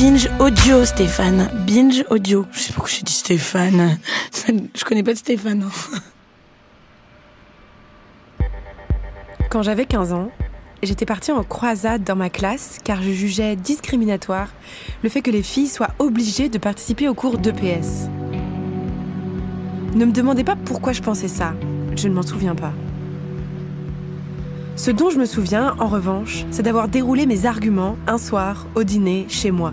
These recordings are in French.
Binge Audio, Stéphane. Binge Audio. Je sais pas pourquoi j'ai dit Stéphane. Je connais pas de Stéphane. Hein. Quand j'avais 15 ans, j'étais partie en croisade dans ma classe car je jugeais discriminatoire le fait que les filles soient obligées de participer aux cours d'EPS. Ne me demandez pas pourquoi je pensais ça, je ne m'en souviens pas. Ce dont je me souviens, en revanche, c'est d'avoir déroulé mes arguments un soir au dîner chez moi.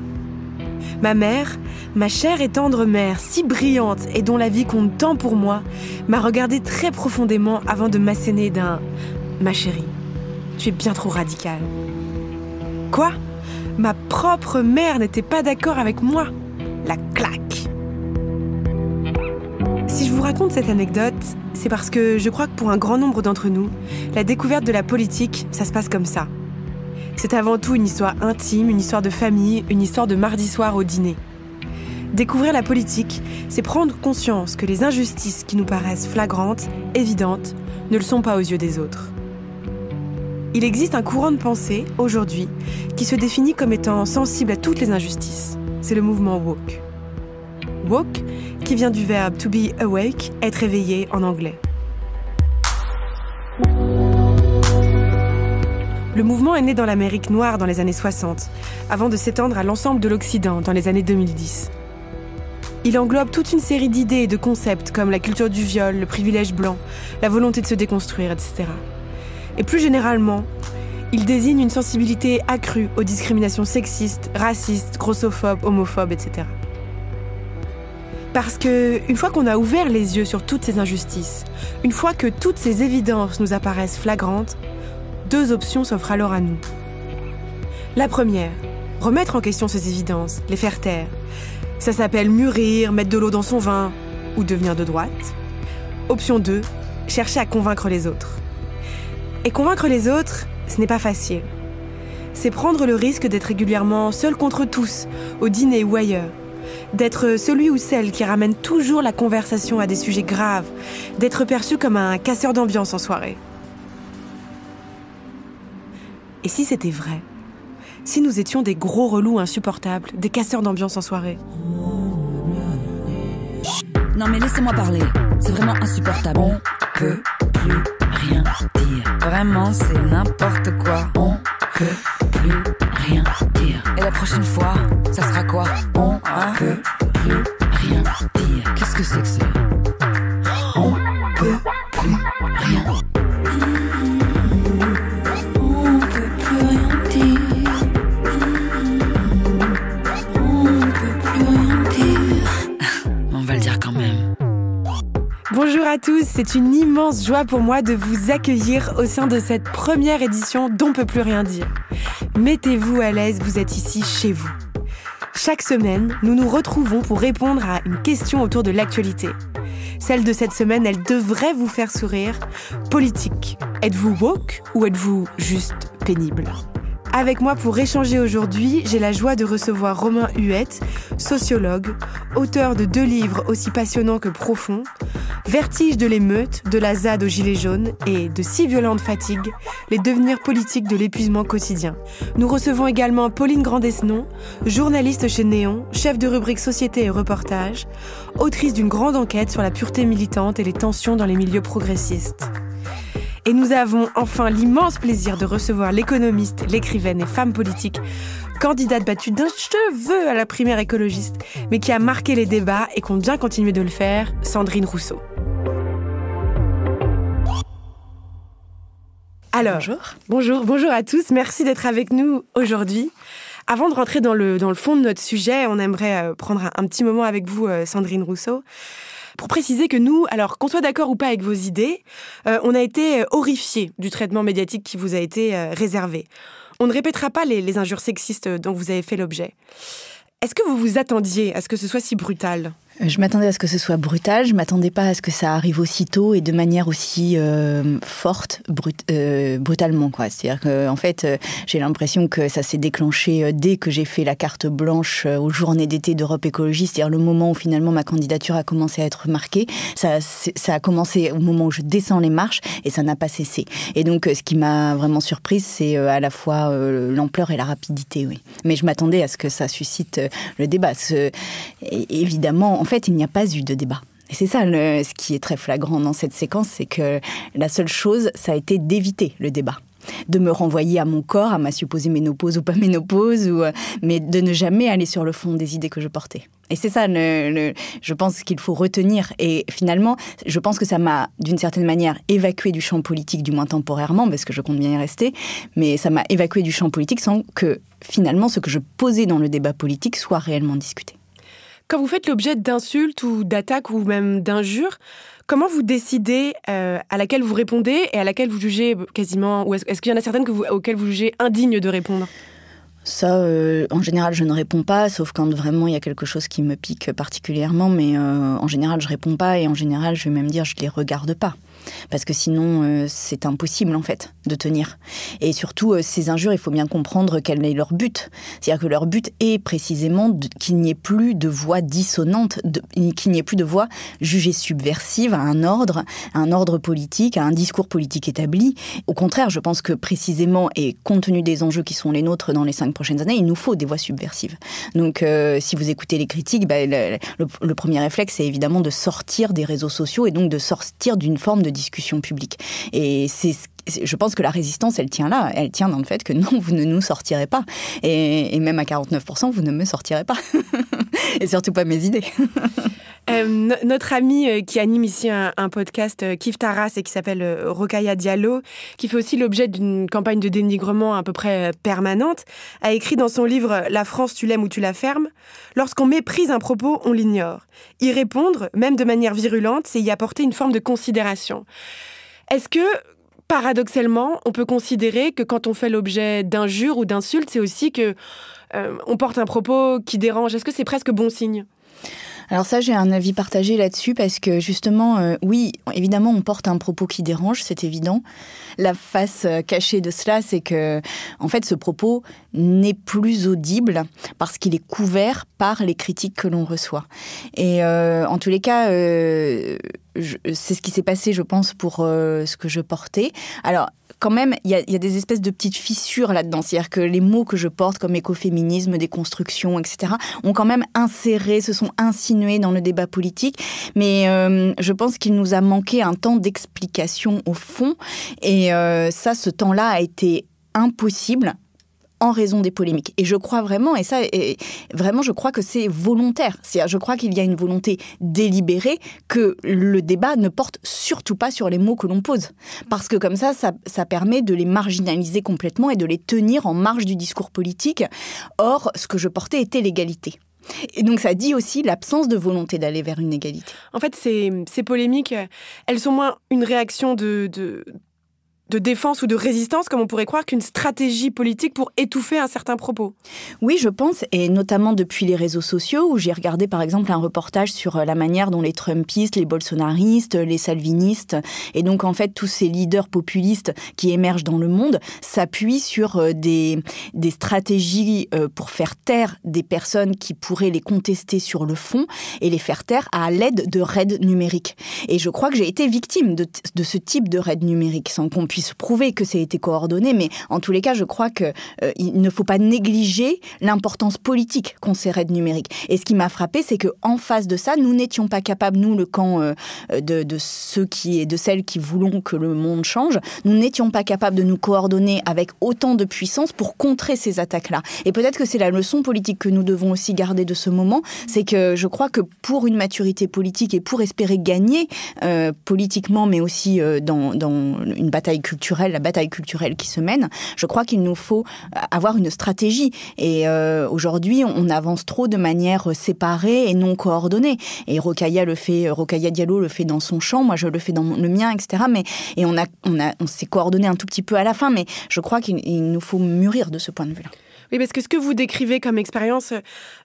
Ma mère, ma chère et tendre mère, si brillante et dont la vie compte tant pour moi, m'a regardée très profondément avant de m'asséner d'un ⁇ Ma chérie, tu es bien trop radicale ⁇ Quoi Ma propre mère n'était pas d'accord avec moi La claque Si je vous raconte cette anecdote, c'est parce que je crois que pour un grand nombre d'entre nous, la découverte de la politique, ça se passe comme ça. C'est avant tout une histoire intime, une histoire de famille, une histoire de mardi soir au dîner. Découvrir la politique, c'est prendre conscience que les injustices qui nous paraissent flagrantes, évidentes, ne le sont pas aux yeux des autres. Il existe un courant de pensée, aujourd'hui, qui se définit comme étant sensible à toutes les injustices. C'est le mouvement woke. Woke, qui vient du verbe to be awake, être éveillé en anglais. Le mouvement est né dans l'Amérique noire dans les années 60, avant de s'étendre à l'ensemble de l'Occident dans les années 2010. Il englobe toute une série d'idées et de concepts comme la culture du viol, le privilège blanc, la volonté de se déconstruire, etc. Et plus généralement, il désigne une sensibilité accrue aux discriminations sexistes, racistes, grossophobes, homophobes, etc. Parce que, une fois qu'on a ouvert les yeux sur toutes ces injustices, une fois que toutes ces évidences nous apparaissent flagrantes, deux options s'offrent alors à nous. La première, remettre en question ces évidences, les faire taire. Ça s'appelle mûrir, mettre de l'eau dans son vin, ou devenir de droite. Option 2, chercher à convaincre les autres. Et convaincre les autres, ce n'est pas facile. C'est prendre le risque d'être régulièrement seul contre tous, au dîner ou ailleurs. D'être celui ou celle qui ramène toujours la conversation à des sujets graves, d'être perçu comme un casseur d'ambiance en soirée. Et si c'était vrai Si nous étions des gros relous insupportables, des casseurs d'ambiance en soirée Non mais laissez-moi parler, c'est vraiment insupportable. On peut plus rien dire. Vraiment, c'est n'importe quoi. On peut plus rien dire. Et la prochaine fois, ça sera quoi On hein peut plus rien dire. Qu'est-ce que c'est que ça Bonjour à tous, c'est une immense joie pour moi de vous accueillir au sein de cette première édition d'On peut plus rien dire. Mettez-vous à l'aise, vous êtes ici chez vous. Chaque semaine, nous nous retrouvons pour répondre à une question autour de l'actualité. Celle de cette semaine, elle devrait vous faire sourire. Politique. Êtes-vous woke ou êtes-vous juste pénible avec moi pour échanger aujourd'hui, j'ai la joie de recevoir Romain Huette, sociologue, auteur de deux livres aussi passionnants que profonds, Vertige de l'émeute, de la ZAD aux gilets jaunes et de si violentes fatigue, les devenirs politiques de l'épuisement quotidien. Nous recevons également Pauline Grandesnon, journaliste chez Néon, chef de rubrique Société et Reportage, autrice d'une grande enquête sur la pureté militante et les tensions dans les milieux progressistes. Et nous avons enfin l'immense plaisir de recevoir l'économiste, l'écrivaine et femme politique, candidate battue d'un cheveu à la primaire écologiste, mais qui a marqué les débats et compte bien continuer de le faire, Sandrine Rousseau. Alors, bonjour. Bonjour, à tous. Merci d'être avec nous aujourd'hui. Avant de rentrer dans le, dans le fond de notre sujet, on aimerait euh, prendre un, petit moment avec vous, euh, Sandrine Rousseau pour préciser que nous, alors qu'on soit d'accord ou pas avec vos idées, euh, on a été horrifiés du traitement médiatique qui vous a été réservé. On ne répétera pas les injures sexistes dont vous avez fait l'objet. Est-ce que vous vous attendiez à ce que ce soit si brutal euh, je m'attendais à ce que ce soit brutal, je m'attendais pas à ce que ça arrive aussitôt et de manière aussi euh, forte, euh, brutalement C'est-à-dire qu'en en fait, j'ai l'impression que ça s'est déclenché dès que j'ai fait la carte blanche aux journées d'été d'Europe Écologie, c'est-à-dire le moment où finalement ma candidature a commencé à être marquée. Ça, ça a commencé au moment où je descends les marches et ça n'a pas cessé. Et donc, ce qui m'a vraiment surprise, c'est à la fois l'ampleur et la rapidité, oui. Mais je m'attendais à ce que ça suscite le débat. évidemment en fait, il n'y a pas eu de débat. Et c'est ça ce qui est très flagrant dans cette séquence, c'est que la seule chose, ça a été d'éviter le débat de me renvoyer à mon corps, à ma supposée ménopause ou pas ménopause, ou, euh, mais de ne jamais aller sur le fond des idées que je portais. Et c'est ça, je pense qu'il faut retenir. Et finalement, je pense que ça m'a, d'une certaine manière, évacué du champ politique, du moins temporairement, parce que je compte bien y rester, mais ça m'a évacué du champ politique sans que, finalement, ce que je posais dans le débat politique soit réellement discuté. Quand vous faites l'objet d'insultes ou d'attaques ou même d'injures, comment vous décidez euh, à laquelle vous répondez et à laquelle vous jugez euh, quasiment, ou est-ce, qu'il y en a certaines que vous, auxquelles vous jugez indignes de répondre ça, euh, en général, je ne réponds pas, sauf quand vraiment il y a quelque chose qui me pique particulièrement, mais en général, je réponds pas et en général, je vais même dire je les regarde pas parce que sinon euh, c'est impossible en fait de tenir. Et surtout, euh, ces injures, il faut bien comprendre quel est leur but. C'est-à-dire que leur but est précisément qu'il n'y ait plus de voix dissonante, qu'il n'y ait plus de voix jugée subversive à un ordre, un ordre politique, à un discours politique établi. Au contraire, je pense que précisément, et compte tenu des enjeux qui sont les nôtres dans les cinq prochaines années, il nous faut des voix subversives. Donc euh, si vous écoutez les critiques, bah, le, le premier réflexe, c'est évidemment de sortir des réseaux sociaux et donc de sortir d'une forme de discussion publique. Et c'est je pense que la résistance, elle tient là. Elle tient dans le fait que non, vous ne nous sortirez pas. Et, même à 49%, vous ne me sortirez pas. et surtout pas mes idées. Euh, notre ami euh, qui anime ici un, podcast, euh, Kif Taras, et qui s'appelle euh, Rokaya Diallo, qui fait aussi l'objet d'une campagne de dénigrement à peu près permanente, a écrit dans son livre La France, tu l'aimes ou tu la fermes Lorsqu'on méprise un propos, on l'ignore. Y répondre, même de manière virulente, c'est y apporter une forme de considération. Est-ce que paradoxalement, on peut considérer que quand on fait l'objet d'injures ou d'insultes, c'est aussi que euh, on porte un propos qui dérange. Est-ce que c'est presque bon signe alors ça, j'ai un avis partagé là-dessus parce que justement, euh, oui, évidemment, on porte un propos qui dérange, c'est évident. La face euh, cachée de cela, c'est que, en fait, ce propos n'est plus audible parce qu'il est couvert par les critiques que l'on reçoit. Et en tous les cas, c'est ce qui s'est passé, je pense, pour euh, ce que je portais. Alors, quand même, il y, a des espèces de petites fissures là-dedans. C'est-à-dire que les mots que je porte, comme écoféminisme, déconstruction, etc., ont quand même inséré, se sont insinués dans le débat politique. Mais euh, je pense qu'il nous a manqué un temps d'explication au fond. Et euh, ça, ce temps-là a été impossible en raison des polémiques. Et je crois vraiment, et ça, vraiment, je crois que c'est volontaire. cest je crois qu'il y a une volonté délibérée que le débat ne porte surtout pas sur les mots que l'on pose. Parce que comme ça, ça, permet de les marginaliser complètement et de les tenir en marge du discours politique. Or, ce que je portais était l'égalité. Et donc ça dit aussi l'absence de volonté d'aller vers une égalité. En fait, ces, ces polémiques, elles sont moins une réaction de de défense ou de résistance, comme on pourrait croire, qu'une stratégie politique pour étouffer un certain propos. Oui, je pense, et notamment depuis les réseaux sociaux, où j'ai regardé par exemple un reportage sur euh, la manière dont les Trumpistes, les bolsonaristes, les salvinistes, et donc en fait tous ces leaders populistes qui émergent dans le monde, s'appuient sur euh, des, stratégies euh, pour faire taire des personnes qui pourraient les contester sur le fond, et les faire taire à l'aide de raids numériques. Et je crois que j'ai été victime de, ce type de raids numériques, sans compte puisse prouver que ça a été coordonné, mais en tous les cas, je crois qu'il euh, il ne faut pas négliger l'importance politique qu'on de numérique. Et ce qui m'a frappé, c'est qu'en face de ça, nous n'étions pas capables, nous, le camp euh, euh, de, ceux qui et de celles qui voulons que le monde change, nous n'étions pas capables de nous coordonner avec autant de puissance pour contrer ces attaques-là. Et peut-être que c'est la leçon politique que nous devons aussi garder de ce moment, c'est que je crois que pour une maturité politique et pour espérer gagner politiquement, mais aussi dans, dans, une bataille culturelle, la bataille culturelle qui se mène, je crois qu'il nous faut euh, avoir une stratégie. Et euh, aujourd'hui, on avance trop de manière séparée et non coordonnée. Et rokaya le fait, euh, rokaya Diallo le fait dans son champ, moi je le fais dans le mien, etc. Mais et on a, a, on s'est coordonné un tout petit peu à la fin. Mais je crois qu'il nous faut mûrir de ce point de vue-là parce que ce que vous décrivez comme expérience, euh,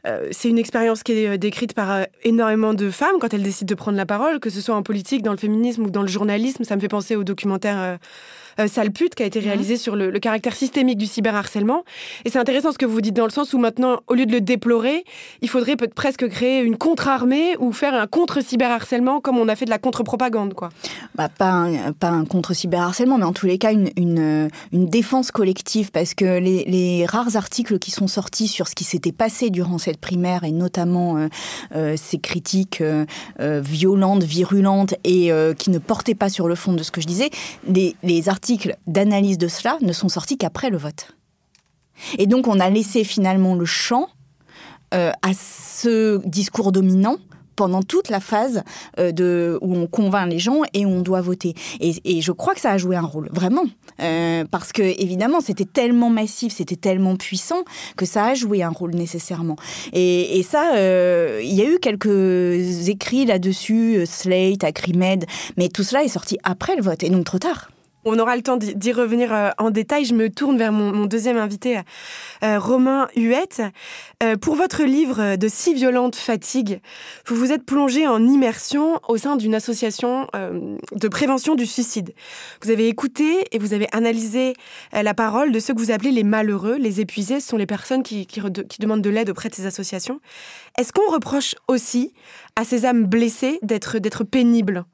euh, c'est une expérience qui est euh, décrite par énormément de femmes quand elles décident de prendre la parole, que ce soit en politique, dans le féminisme ou dans le journalisme. Ça me fait penser au documentaire euh, sale pute, qui a été mhm. réalisé sur le, caractère systémique du cyberharcèlement. Et c'est intéressant ce que vous dites dans le sens où maintenant, au lieu de le déplorer, il faudrait peut être presque créer une contre-armée ou faire un contre-cyberharcèlement comme on a fait de la contre-propagande, quoi. Bah, pas un, contre-cyberharcèlement, mais en tous les cas, une, euh, défense collective parce que les, rares articles qui sont sortis sur ce qui s'était passé durant cette primaire et notamment euh, ces critiques violentes, virulentes et qui ne portaient pas sur le fond de ce que je disais, les articles d'analyse de cela ne sont sortis qu'après le vote. Et donc on a laissé finalement le champ euh, à ce discours dominant pendant toute la phase euh, de, où on convainc les gens et où on doit voter. Et, je crois que ça a joué un rôle, vraiment. Euh, parce que, évidemment, c'était tellement massif, c'était tellement puissant que ça a joué un rôle nécessairement. Et, ça, il y a eu quelques écrits là-dessus, Slate, Acrimed, mais tout cela est sorti après le vote et donc trop tard. On aura le temps d'y revenir euh, en détail. Je me tourne vers mon, deuxième invité, euh, Romain Huette. Euh, pour votre livre de si violente fatigue, vous vous êtes plongé en immersion au sein d'une association de prévention du suicide. Vous avez écouté et vous avez analysé la parole de ceux que vous appelez les malheureux, les épuisés. Ce sont les personnes qui, qui demandent de l'aide auprès de ces associations. Est-ce qu'on reproche aussi à ces âmes blessées d'être pénibles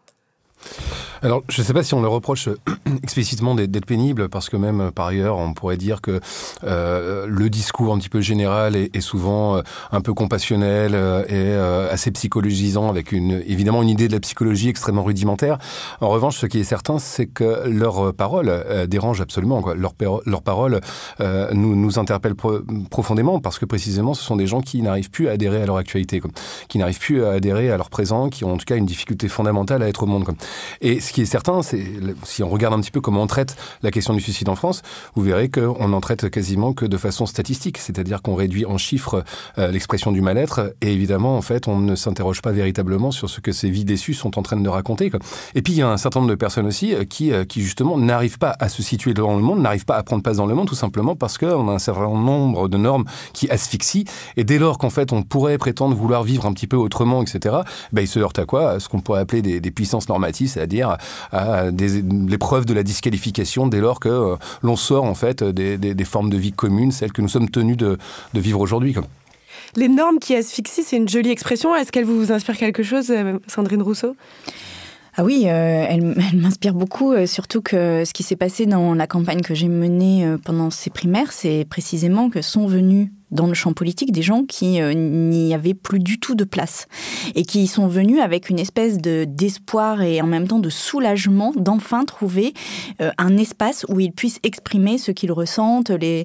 alors, je ne sais pas si on le reproche euh, explicitement d'être pénible, parce que même euh, par ailleurs, on pourrait dire que euh, le discours un petit peu général est, souvent un peu compassionnel et assez psychologisant, avec une, évidemment une idée de la psychologie extrêmement rudimentaire. En revanche, ce qui est certain, c'est que leurs paroles dérangent absolument. Quoi. Leurs, parole paroles nous, nous interpellent profondément, parce que précisément, ce sont des gens qui n'arrivent plus à adhérer à leur actualité, quoi. qui n'arrivent plus à adhérer à leur présent, qui ont en tout cas une difficulté fondamentale à être au monde. Quoi. Et ce qui est certain, c'est si on regarde un petit peu comment on traite la question du suicide en France, vous verrez qu'on n'en traite quasiment que de façon statistique, c'est-à-dire qu'on réduit en chiffres euh, l'expression du mal-être, et évidemment, en fait, on ne s'interroge pas véritablement sur ce que ces vies déçues sont en train de raconter. Et puis, il y a un certain nombre de personnes aussi euh, qui, euh, qui justement, n'arrivent pas à se situer dans le monde, n'arrivent pas à prendre place dans le monde, tout simplement parce qu'on a un certain nombre de normes qui asphyxient, et dès lors qu'en fait, on pourrait prétendre vouloir vivre un petit peu autrement, etc., ben, il se heurtent à quoi À ce qu'on pourrait appeler des, des puissances normatives, c'est-à-dire à, des, de la disqualification dès lors que euh, l'on sort en fait des, formes de vie communes, celles que nous sommes tenus de, vivre aujourd'hui. Les normes qui asphyxient, c'est une jolie expression. Est-ce qu'elle vous inspire quelque chose, euh, Sandrine Rousseau ah oui, euh, elle, m'inspire beaucoup, surtout que ce qui s'est passé dans la campagne que j'ai menée pendant ces primaires, c'est précisément que sont venus dans le champ politique des gens qui euh, n'y avaient plus du tout de place et qui sont venus avec une espèce de d'espoir et en même temps de soulagement d'enfin trouver euh, un espace où ils puissent exprimer ce qu'ils ressentent et,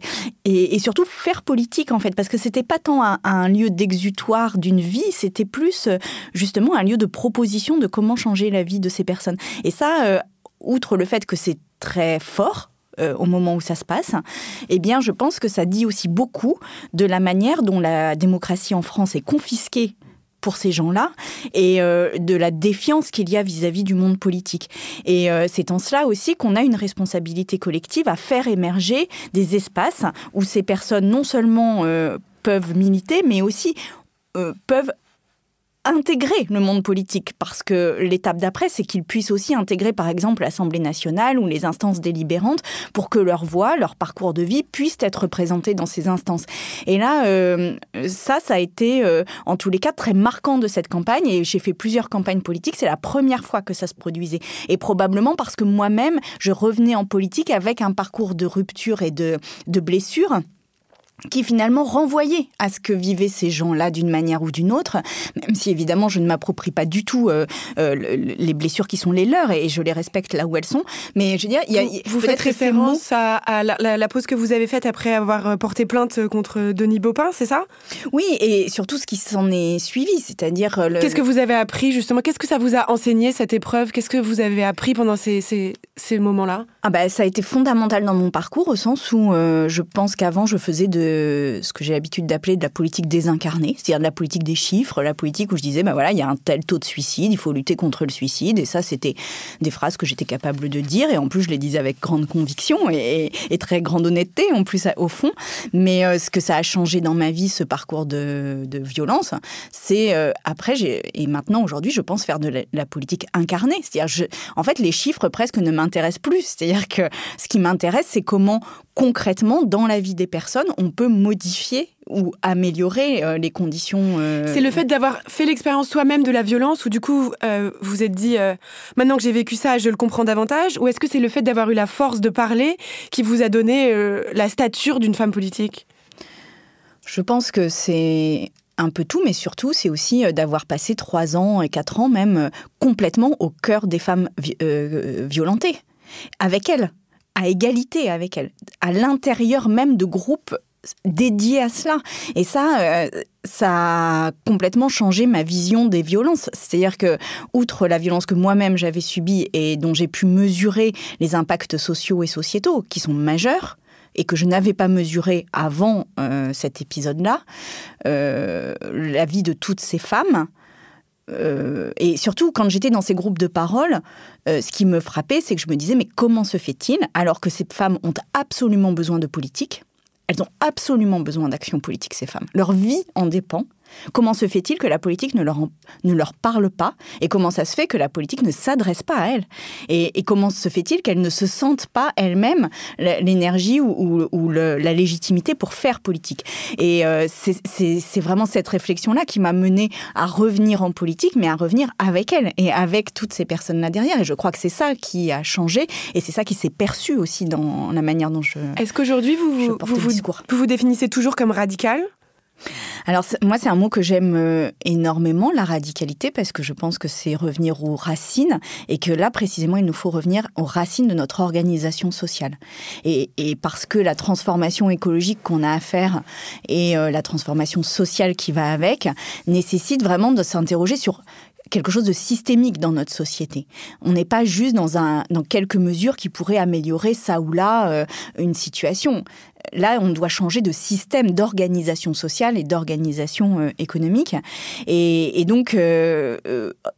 surtout faire politique en fait parce que c'était pas tant un, lieu d'exutoire d'une vie c'était plus euh, justement un lieu de proposition de comment changer la vie de ces personnes et ça outre le fait que c'est très fort euh, au moment où ça se passe, eh bien, je pense que ça dit aussi beaucoup de la manière dont la démocratie en France est confisquée pour ces gens-là et euh, de la défiance qu'il y a vis-à-vis du monde politique. Et euh, c'est en cela aussi qu'on a une responsabilité collective à faire émerger des espaces où ces personnes non seulement peuvent militer, mais aussi peuvent intégrer le monde politique, parce que l'étape d'après, c'est qu'ils puissent aussi intégrer par exemple l'Assemblée nationale ou les instances délibérantes pour que leur voix, leur parcours de vie puissent être représentés dans ces instances. Et là, euh, ça, ça a été euh, en tous les cas très marquant de cette campagne, et j'ai fait plusieurs campagnes politiques, c'est la première fois que ça se produisait. Et probablement parce que moi-même, je revenais en politique avec un parcours de rupture et de, de blessure qui finalement renvoyait à ce que vivaient ces gens-là d'une manière ou d'une autre, même si évidemment je ne m'approprie pas du tout euh, euh, les blessures qui sont les leurs et je les respecte là où elles sont. Mais je veux dire, y a, vous, faites référence à, la, la, pause que vous avez faite après avoir euh, porté plainte contre Denis Baupin, c'est ça Oui, et surtout ce qui s'en est suivi, c'est-à-dire qu'est-ce que vous avez appris justement Qu'est-ce que ça vous a enseigné cette épreuve Qu'est-ce que vous avez appris pendant ces, moments-là Ah bah, ça a été fondamental dans mon parcours au sens où je pense qu'avant je faisais de ce que j'ai l'habitude d'appeler de la politique désincarnée, c'est-à-dire de la politique des chiffres, la politique où je disais, ben voilà, il y a un tel taux de suicide, il faut lutter contre le suicide. Et ça, c'était des phrases que j'étais capable de dire. Et en plus, je les disais avec grande conviction et, très grande honnêteté, en plus, au fond. Mais euh, ce que ça a changé dans ma vie, ce parcours de, violence, c'est euh, après, et maintenant, aujourd'hui, je pense faire de la, la politique incarnée. C'est-à-dire, en fait, les chiffres presque ne m'intéressent plus. C'est-à-dire que ce qui m'intéresse, c'est comment concrètement, dans la vie des personnes, on peut modifier ou améliorer euh, les conditions. Euh, c'est le fait d'avoir fait l'expérience soi-même de la violence, ou du coup euh, vous êtes dit maintenant que j'ai vécu ça, je le comprends davantage, ou est-ce que c'est le fait d'avoir eu la force de parler qui vous a donné la stature d'une femme politique Je pense que c'est un peu tout, mais surtout, c'est aussi d'avoir passé trois ans et quatre ans même complètement au cœur des femmes violentées, avec elles, à égalité avec elles, à l'intérieur même de groupes dédié à cela. Et ça, euh, ça a complètement changé ma vision des violences. C'est-à-dire que, outre la violence que moi-même j'avais subie et dont j'ai pu mesurer les impacts sociaux et sociétaux, qui sont majeurs, et que je n'avais pas mesuré avant euh, cet épisode-là, euh, la vie de toutes ces femmes, et surtout quand j'étais dans ces groupes de parole, ce qui me frappait, c'est que je me disais mais comment se fait-il alors que ces femmes ont absolument besoin de politique elles ont absolument besoin d'action politique, ces femmes. Leur vie en dépend. Comment se fait-il que la politique ne leur, parle pas Et comment ça se fait que la politique ne s'adresse pas à elles et, comment se fait-il qu'elles ne se sentent pas elles-mêmes l'énergie ou, la légitimité pour faire politique Et euh, c'est vraiment cette réflexion-là qui m'a menée à revenir en politique, mais à revenir avec elles et avec toutes ces personnes-là derrière. Et je crois que c'est ça qui a changé et c'est ça qui s'est perçu aussi dans la manière dont je. Est-ce qu'aujourd'hui, vous, vous, vous, vous définissez toujours comme radical alors moi, c'est un mot que j'aime euh, énormément, la radicalité, parce que je pense que c'est revenir aux racines, et que là, précisément, il nous faut revenir aux racines de notre organisation sociale. Et, parce que la transformation écologique qu'on a à faire et euh, la transformation sociale qui va avec nécessite vraiment de s'interroger sur quelque chose de systémique dans notre société. On n'est pas juste dans, un, dans quelques mesures qui pourraient améliorer ça ou là euh, une situation. Là, on doit changer de système d'organisation sociale et d'organisation euh, économique. Et, donc, euh,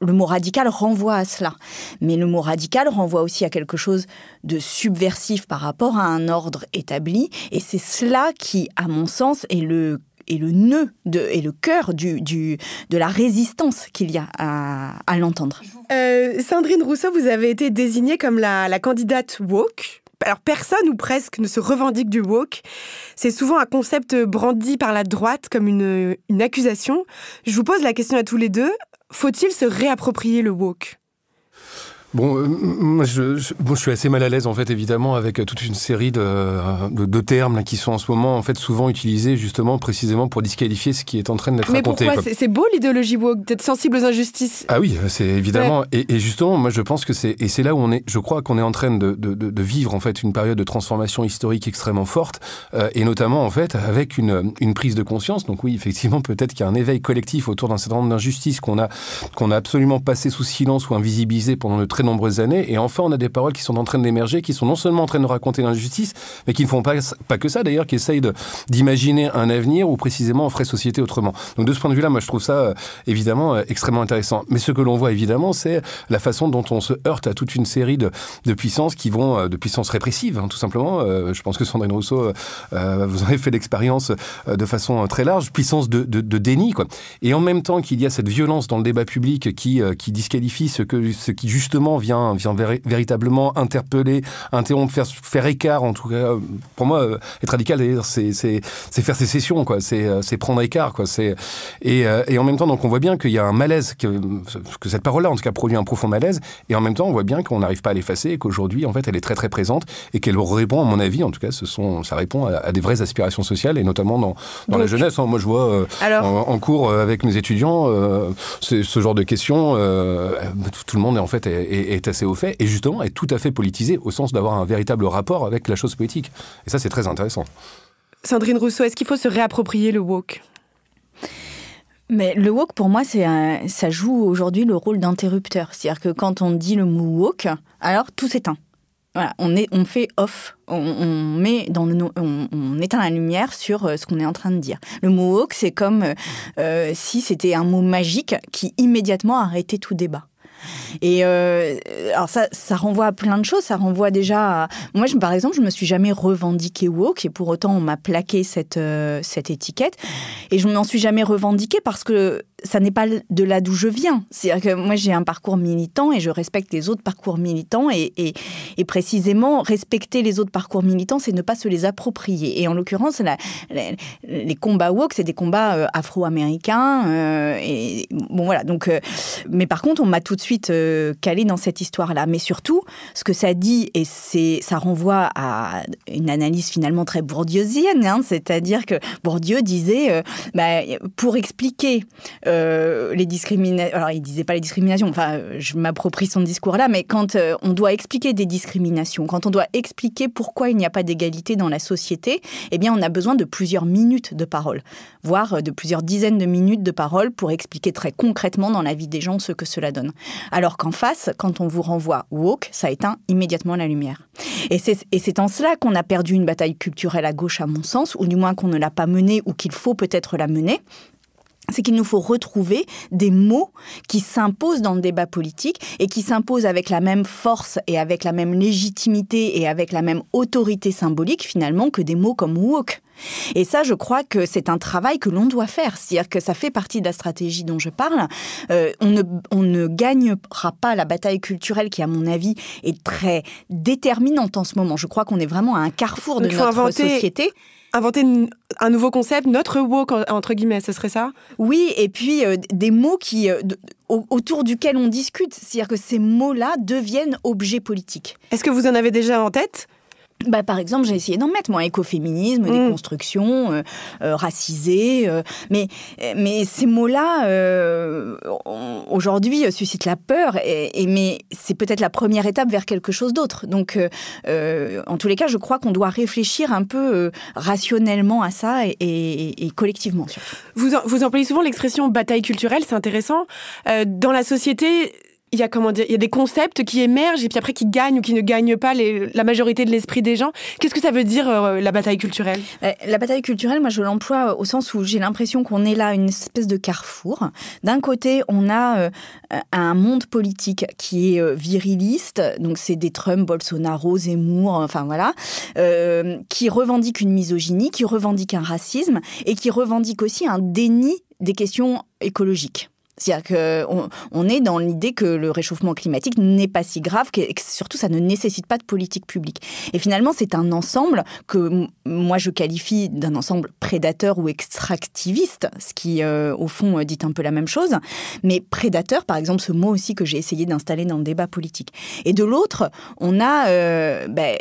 le mot radical renvoie à cela. Mais le mot radical renvoie aussi à quelque chose de subversif par rapport à un ordre établi. Et c'est cela qui, à mon sens, est le et le nœud de, et le cœur du, du, de la résistance qu'il y a à, l'entendre. Euh, Sandrine Rousseau, vous avez été désignée comme la, candidate woke alors personne ou presque ne se revendique du woke. C'est souvent un concept brandi par la droite comme une, une accusation. Je vous pose la question à tous les deux. Faut-il se réapproprier le woke Bon, euh, je, je, bon, je, suis assez mal à l'aise en fait, évidemment, avec euh, toute une série de, euh, de, de termes là, qui sont en ce moment en fait souvent utilisés justement précisément pour disqualifier ce qui est en train d'être raconté. Mais pourquoi C'est beau l'idéologie woke, d'être sensible aux injustices. Ah oui, c'est évidemment. Et, et, justement, moi, je pense que c'est et c'est là où on est. Je crois qu'on est en train de, de, vivre en fait une période de transformation historique extrêmement forte, et notamment en fait avec une, une, prise de conscience. Donc oui, effectivement, peut-être qu'il y a un éveil collectif autour d'un certain nombre d'injustices qu'on a qu'on a absolument passé sous silence ou invisibilisé pendant le très nombreuses années. Et enfin, on a des paroles qui sont en train d'émerger, qui sont non seulement en train de raconter l'injustice, mais qui ne font pas, pas que ça, d'ailleurs, qui essayent d'imaginer un avenir ou précisément on ferait société autrement. Donc de ce point de vue-là, moi, je trouve ça euh, évidemment euh, extrêmement intéressant. Mais ce que l'on voit évidemment, c'est la façon dont on se heurte à toute une série de, de puissances qui vont, euh, de puissances répressives, hein, tout simplement. je pense que Sandrine Rousseau, vous en avez fait l'expérience de façon très large, puissance de, de, de, déni, quoi. Et en même temps qu'il y a cette violence dans le débat public qui, qui disqualifie ce, que, ce qui justement vient, vient véritablement interpeller, interrompre, faire, faire écart, en tout cas. Pour moi, euh, être radical, c'est, faire ses sessions, quoi. Euh, c'est, prendre écart, quoi. C'est, euh, et, en même temps, donc, on voit bien qu'il y a un malaise, que, que cette parole-là, en tout cas, produit un profond malaise. Et en même temps, on voit bien qu'on n'arrive pas à l'effacer et qu'aujourd'hui, en fait, elle est très, très présente et qu'elle répond, à mon avis, en tout cas, ce sont, ça répond à, des vraies aspirations sociales et notamment dans, la jeunesse. Hein. Moi, je vois en, cours avec mes étudiants, ce genre de questions, tout, le monde, en fait, est est, assez au fait et justement est tout à fait politisé au sens d'avoir un véritable rapport avec la chose politique. Et ça, c'est très intéressant. Sandrine Rousseau, est-ce qu'il faut se réapproprier le woke mais le woke, pour moi, c'est ça joue aujourd'hui le rôle d'interrupteur. C'est-à-dire que quand on dit le mot woke, alors tout s'éteint. Voilà, on, est, on fait off, on, met dans on, éteint la lumière sur euh, ce qu'on est en train de dire. Le mot woke, c'est comme euh, euh, si c'était un mot magique qui immédiatement arrêtait tout débat. Et euh, euh, alors ça, ça renvoie à plein de choses. Ça renvoie déjà Moi, par exemple, je ne me suis jamais revendiquée woke et pour autant, on m'a plaqué cette, euh, cette étiquette. Et je ne m'en suis jamais revendiquée parce que ça n'est pas de là d'où je viens. C'est-à-dire que moi, j'ai un parcours militant et je respecte les autres parcours militants. Et, précisément, respecter les autres parcours militants, c'est ne pas se les approprier. Et en l'occurrence, les combats woke, c'est des combats euh, afro-américains. Euh, et bon, voilà. Donc, euh, mais par contre, on m'a tout de suite calé dans cette histoire-là. Mais surtout, ce que ça dit, et ça renvoie à une analyse finalement très bourdieusienne, hein, c'est-à-dire que Bourdieu disait, bah, pour expliquer euh, les discriminations. Alors, il disait pas les discriminations, enfin, je m'approprie son discours là, mais quand euh, on doit expliquer des discriminations, quand on doit expliquer pourquoi il n'y a pas d'égalité dans la société, eh bien, on a besoin de plusieurs minutes de parole, voire euh, de plusieurs dizaines de minutes de parole pour expliquer très concrètement dans la vie des gens ce que cela donne. Alors qu'en face, quand on vous renvoie woke, ça éteint immédiatement la lumière. Et c'est en cela qu'on a perdu une bataille culturelle à gauche, à mon sens, ou du moins qu'on ne l'a pas menée ou qu'il faut peut-être la mener c'est qu'il nous faut retrouver des mots qui s'imposent dans le débat politique et qui s'imposent avec la même force et avec la même légitimité et avec la même autorité symbolique finalement que des mots comme woke. Et ça, je crois que c'est un travail que l'on doit faire. C'est-à-dire que ça fait partie de la stratégie dont je parle. Euh, on, ne, on gagnera pas la bataille culturelle qui, à mon avis, est très déterminante en ce moment. Je crois qu'on est vraiment à un carrefour de notre société inventer un nouveau concept, notre woke entre guillemets, ce serait ça Oui, et puis euh, des mots qui euh, autour duquel on discute, c'est-à-dire que ces mots-là deviennent objets politiques. Est-ce que vous en avez déjà en tête bah, par exemple, j'ai essayé d'en mettre, moi, écoféminisme, mmh. déconstruction, euh, euh, raciser. Euh, mais, mais ces mots-là, aujourd'hui, suscitent la peur. Et, mais c'est peut-être la première étape vers quelque chose d'autre. Donc, en tous les cas, je crois qu'on doit réfléchir un peu rationnellement à ça et, collectivement. Vous, vous employez souvent l'expression bataille culturelle, c'est intéressant. dans la société, il y a comment il y des concepts qui émergent et puis après qui gagnent ou qui ne gagnent pas la majorité de l'esprit des gens. Qu'est-ce que ça veut dire euh, la bataille culturelle euh, La bataille culturelle, moi je l'emploie euh, au sens où j'ai l'impression qu'on est là une espèce de carrefour. D'un côté, on a un monde politique qui est viriliste, donc c'est des Trump, Bolsonaro, Zemmour, enfin voilà, qui revendique une misogynie, qui revendique un racisme et qui revendique aussi un déni des questions écologiques. C'est-à-dire qu'on on est dans l'idée que le réchauffement climatique n'est pas si grave, que, que surtout ça ne nécessite pas de politique publique. Et finalement, c'est un ensemble que moi je qualifie d'un ensemble prédateur ou extractiviste, ce qui euh, au fond euh, dit un peu la même chose. Mais prédateur, par exemple, ce mot aussi que j'ai essayé d'installer dans le débat politique. Et de l'autre, on a euh, ben,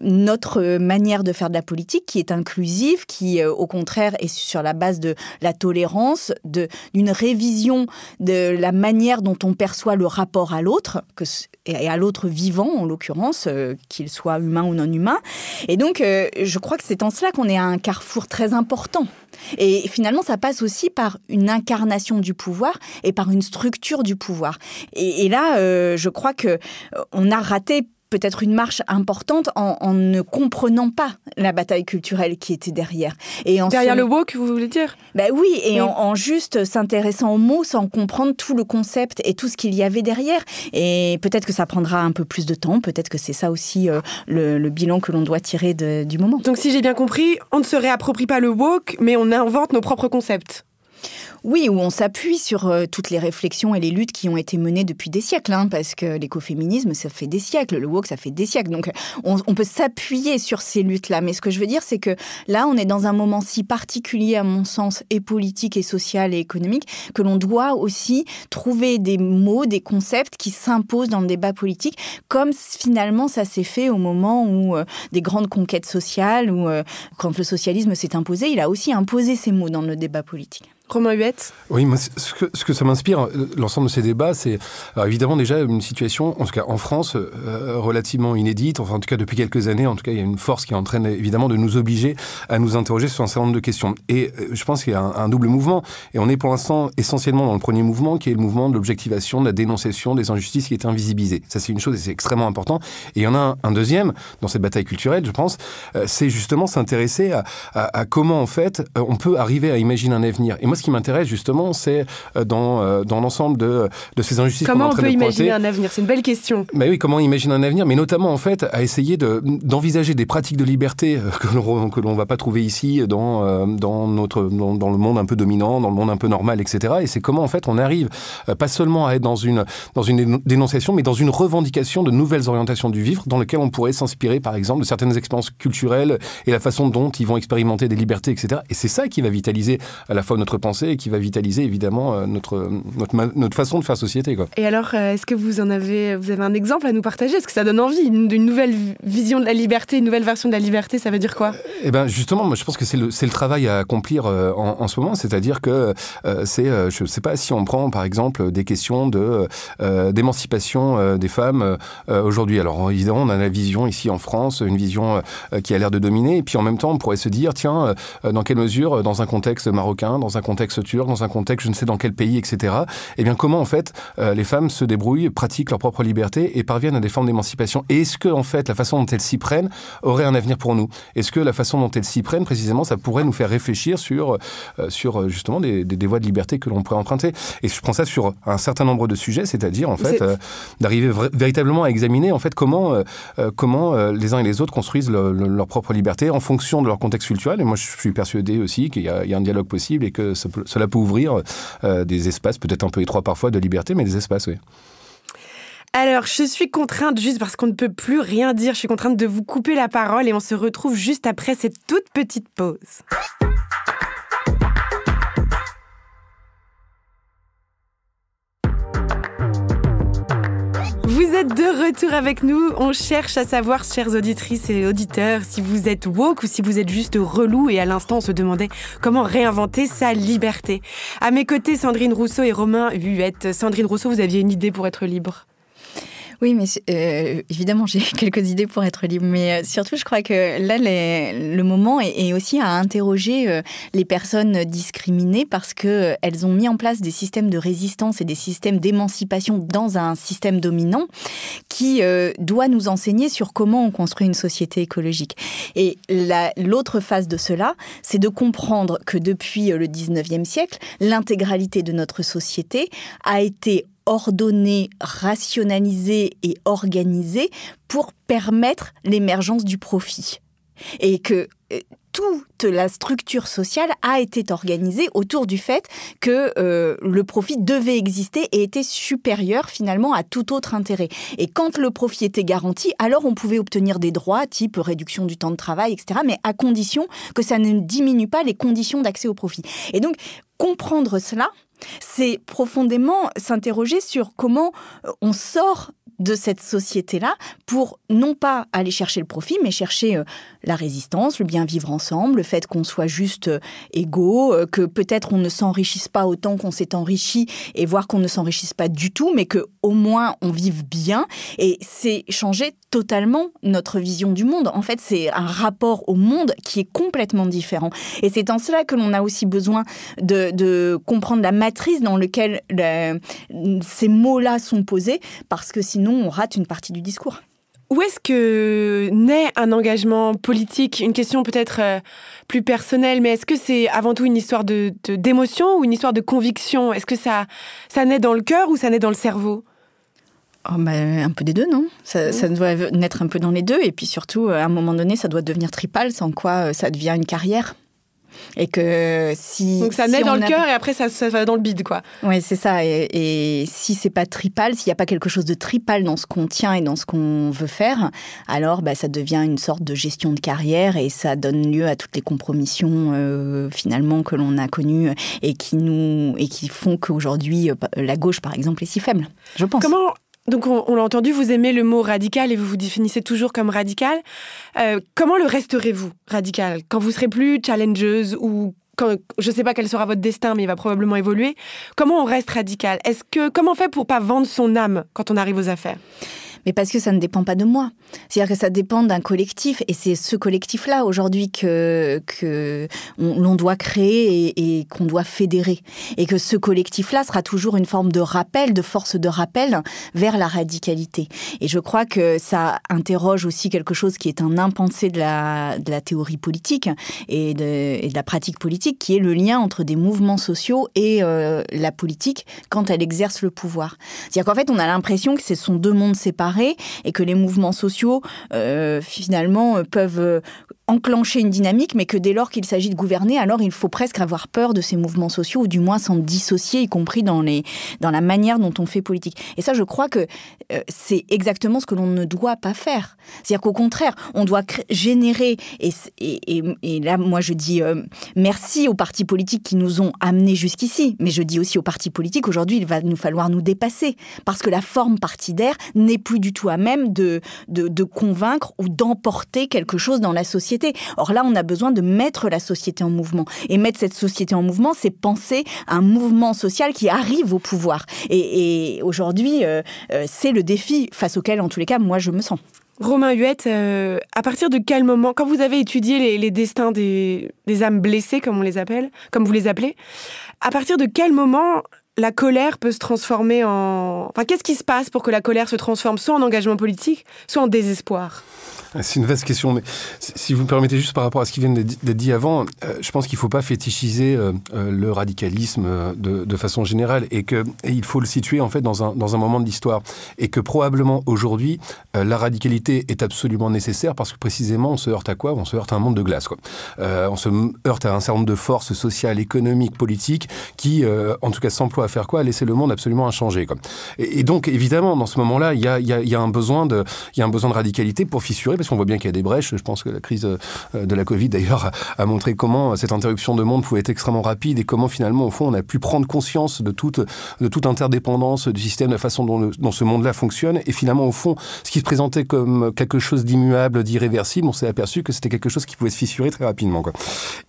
notre manière de faire de la politique qui est inclusive, qui euh, au contraire est sur la base de la tolérance, d'une révision de la manière dont on perçoit le rapport à l'autre, et à l'autre vivant en l'occurrence, euh, qu'il soit humain ou non humain. Et donc euh, je crois que c'est en cela qu'on est à un carrefour très important. Et finalement, ça passe aussi par une incarnation du pouvoir et par une structure du pouvoir. Et, et là, je crois que on a raté peut-être une marche importante en, ne comprenant pas la bataille culturelle qui était derrière. Et en derrière le woke, vous voulez dire Ben oui, et En, juste s'intéressant aux mots sans comprendre tout le concept et tout ce qu'il y avait derrière. Et peut-être que ça prendra un peu plus de temps, peut-être que c'est ça aussi euh, le, bilan que l'on doit tirer du moment. Donc si j'ai bien compris, on ne se réapproprie pas le woke, mais on invente nos propres concepts. Oui, où on s'appuie sur euh, toutes les réflexions et les luttes qui ont été menées depuis des siècles, hein, parce que l'écoféminisme, ça fait des siècles, le woke, ça fait des siècles. Donc, on, peut s'appuyer sur ces luttes-là. Mais ce que je veux dire, c'est que là, on est dans un moment si particulier, à mon sens, et politique, et social, et économique, que l'on doit aussi trouver des mots, des concepts qui s'imposent dans le débat politique, comme finalement ça s'est fait au moment où euh, des grandes conquêtes sociales, ou euh, quand le socialisme s'est imposé, il a aussi imposé ces mots dans le débat politique. Romain Huet oui, moi, ce, que, ça m'inspire, euh, l'ensemble de ces débats, c'est évidemment déjà une situation, en tout cas en France, euh, relativement inédite, enfin en tout cas depuis quelques années, en tout cas il y a une force qui entraîne évidemment de nous obliger à nous interroger sur un certain nombre de questions. Et euh, je pense qu'il y a un, double mouvement, et on est pour l'instant essentiellement dans le premier mouvement, qui est le mouvement de l'objectivation, de la dénonciation des injustices qui est invisibilisées. Ça c'est une chose et c'est extrêmement important. Et il y en a un, deuxième, dans cette bataille culturelle, je pense, c'est justement s'intéresser à, à, comment en fait on peut arriver à imaginer un avenir. Et moi ce qui m'intéresse, justement, c'est euh, dans, euh, dans l'ensemble de, de, ces injustices. Comment on, peut imaginer un avenir C'est une belle question. Mais oui, comment imaginer un avenir Mais notamment, en fait, à essayer d'envisager des pratiques de liberté euh, que l'on ne va pas trouver ici, dans, dans, notre, dans, le monde un peu dominant, dans le monde un peu normal, etc. Et c'est comment, en fait, on arrive pas seulement à être dans une, dans une dénonciation, mais dans une revendication de nouvelles orientations du vivre, dans lesquelles on pourrait s'inspirer, par exemple, de certaines expériences culturelles et la façon dont ils vont expérimenter des libertés, etc. Et c'est ça qui va vitaliser à la fois notre pensée et qui va vitaliser évidemment euh, notre, notre, notre façon de faire société. Quoi. Et alors, euh, est-ce que vous en avez, vous avez un exemple à nous partager Est-ce que ça donne envie d'une nouvelle vision de la liberté, une nouvelle version de la liberté Ça veut dire quoi Eh bien, justement, moi, je pense que c'est le, le, travail à accomplir euh, en, ce moment, c'est-à-dire que c'est, je ne sais pas si on prend par exemple des questions de, d'émancipation des femmes aujourd'hui. Alors, évidemment, on a la vision ici en France, une vision qui a l'air de dominer, et puis en même temps, on pourrait se dire, tiens, dans quelle mesure, dans un contexte marocain, dans un contexte dans un contexte, je ne sais dans quel pays, etc. Et eh bien, comment en fait euh, les femmes se débrouillent, pratiquent leur propre liberté et parviennent à des formes d'émancipation Et est-ce que en fait la façon dont elles s'y prennent aurait un avenir pour nous Est-ce que la façon dont elles s'y prennent, précisément, ça pourrait nous faire réfléchir sur euh, sur euh, justement des, des, voies de liberté que l'on pourrait emprunter Et je prends ça sur un certain nombre de sujets, c'est-à-dire en fait d'arriver véritablement à examiner en fait comment comment les uns et les autres construisent leur propre liberté en fonction de leur contexte culturel. Et moi, je suis persuadé aussi qu'il y, a un dialogue possible et que cela ça peut ouvrir euh, des espaces, peut-être un peu étroits parfois, de liberté, mais des espaces, oui. Alors, je suis contrainte, juste parce qu'on ne peut plus rien dire, je suis contrainte de vous couper la parole et on se retrouve juste après cette toute petite pause. de retour avec nous. On cherche à savoir, chères auditrices et auditeurs, si vous êtes woke ou si vous êtes juste relou. Et à l'instant, on se demandait comment réinventer sa liberté. À mes côtés, Sandrine Rousseau et Romain Huette. Sandrine Rousseau, vous aviez une idée pour être libre oui, mais euh, évidemment, j'ai quelques idées pour être libre, mais euh, surtout, je crois que là, le moment est, aussi à interroger euh, les personnes discriminées parce qu'elles ont mis en place des systèmes de résistance et des systèmes d'émancipation dans un système dominant qui doit nous enseigner sur comment on construit une société écologique. Et l'autre phase de cela, c'est de comprendre que depuis le 19e siècle, l'intégralité de notre société a été ordonné, rationalisé et organisé pour permettre l'émergence du profit. Et que euh, toute la structure sociale a été organisée autour du fait que euh, le profit devait exister et était supérieur finalement à tout autre intérêt. Et quand le profit était garanti, alors on pouvait obtenir des droits type réduction du temps de travail, etc., mais à condition que ça ne diminue pas les conditions d'accès au profit. Et donc comprendre cela, c'est profondément s'interroger sur comment euh, on sort de cette société-là pour non pas aller chercher le profit, mais chercher euh, la résistance, le bien vivre ensemble, le fait qu'on soit juste euh, égaux, euh, que peut-être on ne s'enrichisse pas autant qu'on s'est enrichi et voir qu'on ne s'enrichisse pas du tout, mais que au moins on vive bien. Et c'est changer totalement notre vision du monde. En fait, c'est un rapport au monde qui est complètement différent. Et c'est en cela que l'on a aussi besoin de, comprendre la matrice dans laquelle euh, ces mots-là sont posés, parce que sinon on rate une partie du discours. Où est-ce que naît un engagement politique Une question peut-être euh, plus personnelle, mais est-ce que c'est avant tout une histoire d'émotion ou une histoire de conviction Est-ce que ça, ça naît dans le cœur ou ça naît dans le cerveau Oh bah, un peu des deux, non ça, mmh. doit naître un peu dans les deux. Et puis surtout, euh, à un moment donné, ça doit devenir tripal, sans quoi euh, ça devient une carrière. Et que si. Donc ça naît dans le cœur et après ça, va dans le bide, quoi. Oui, c'est ça. Et, et si c'est pas tripal, s'il n'y a pas quelque chose de tripal dans ce qu'on tient et dans ce qu'on veut faire, alors bah, ça devient une sorte de gestion de carrière et ça donne lieu à toutes les compromissions euh, finalement que l'on a connues et qui, nous, et qui font qu'aujourd'hui euh, bah, la gauche, par exemple, est si faible, je pense. Comment donc on, l'a entendu, vous aimez le mot radical et vous vous définissez toujours comme radical. Euh, comment le resterez-vous radical quand vous serez plus challengeuse ou quand, je ne sais pas quel sera votre destin, mais il va probablement évoluer. Comment on reste radical Est-ce que comment on fait pour pas vendre son âme quand on arrive aux affaires mais parce que ça ne dépend pas de moi. C'est-à-dire que ça dépend d'un collectif, et c'est ce collectif-là aujourd'hui que, que l'on doit créer et, qu'on doit fédérer. Et que ce collectif-là sera toujours une forme de rappel, de force de rappel vers la radicalité. Et je crois que ça interroge aussi quelque chose qui est un impensé de la, de la théorie politique et de, la pratique politique, qui est le lien entre des mouvements sociaux et euh, la politique quand elle exerce le pouvoir. C'est-à-dire qu'en fait, on a l'impression que ce sont deux mondes séparés et que les mouvements sociaux, euh, finalement, euh, peuvent euh, enclencher une dynamique, mais que dès lors qu'il s'agit de gouverner, alors il faut presque avoir peur de ces mouvements sociaux, ou du moins s'en dissocier, y compris dans, les, dans la manière dont on fait politique. Et ça, je crois que euh, c'est exactement ce que l'on ne doit pas faire. C'est-à-dire qu'au contraire, on doit générer, et, et, là, moi, je dis euh, merci aux partis politiques qui nous ont amenés jusqu'ici, mais je dis aussi aux partis politiques, aujourd'hui, il va nous falloir nous dépasser, parce que la forme partidaire n'est plus du tout à même de, de convaincre ou d'emporter quelque chose dans la société Or là, on a besoin de mettre la société en mouvement. Et mettre cette société en mouvement, c'est penser un mouvement social qui arrive au pouvoir. Et, aujourd'hui, euh, euh, c'est le défi face auquel, en tous les cas, moi, je me sens. Romain Huette, euh, à partir de quel moment, quand vous avez étudié les, destins des, des, âmes blessées, comme on les appelle, comme vous les appelez, à partir de quel moment la colère peut se transformer en... Enfin, qu'est-ce qui se passe pour que la colère se transforme soit en engagement politique, soit en désespoir ah, c'est une vaste question, mais si vous me permettez juste par rapport à ce qui vient d'être dit avant, euh, je pense qu'il ne faut pas fétichiser euh, euh, le radicalisme de, façon générale et qu'il faut le situer en fait dans un, dans un moment de l'histoire et que probablement aujourd'hui la radicalité est absolument nécessaire parce que précisément on se heurte à quoi On se heurte à un monde de glace, quoi. on se heurte à un certain nombre de forces sociales, économiques, politiques qui, en tout cas, s'emploient à faire quoi à Laisser le monde absolument inchangé, Et, donc évidemment, dans ce moment-là, il y a, un besoin de, il y a un besoin de radicalité pour fissurer on voit bien qu'il y a des brèches. Je pense que la crise euh, de la Covid, d'ailleurs, a montré comment euh, cette interruption de monde pouvait être extrêmement rapide et comment finalement, au fond, on a pu prendre conscience de toute, de toute interdépendance du système, de la façon dont, ce monde-là fonctionne. Et finalement, au fond, ce qui se présentait comme quelque chose d'immuable, d'irréversible, on s'est aperçu que c'était quelque chose qui pouvait se fissurer très rapidement. Quoi.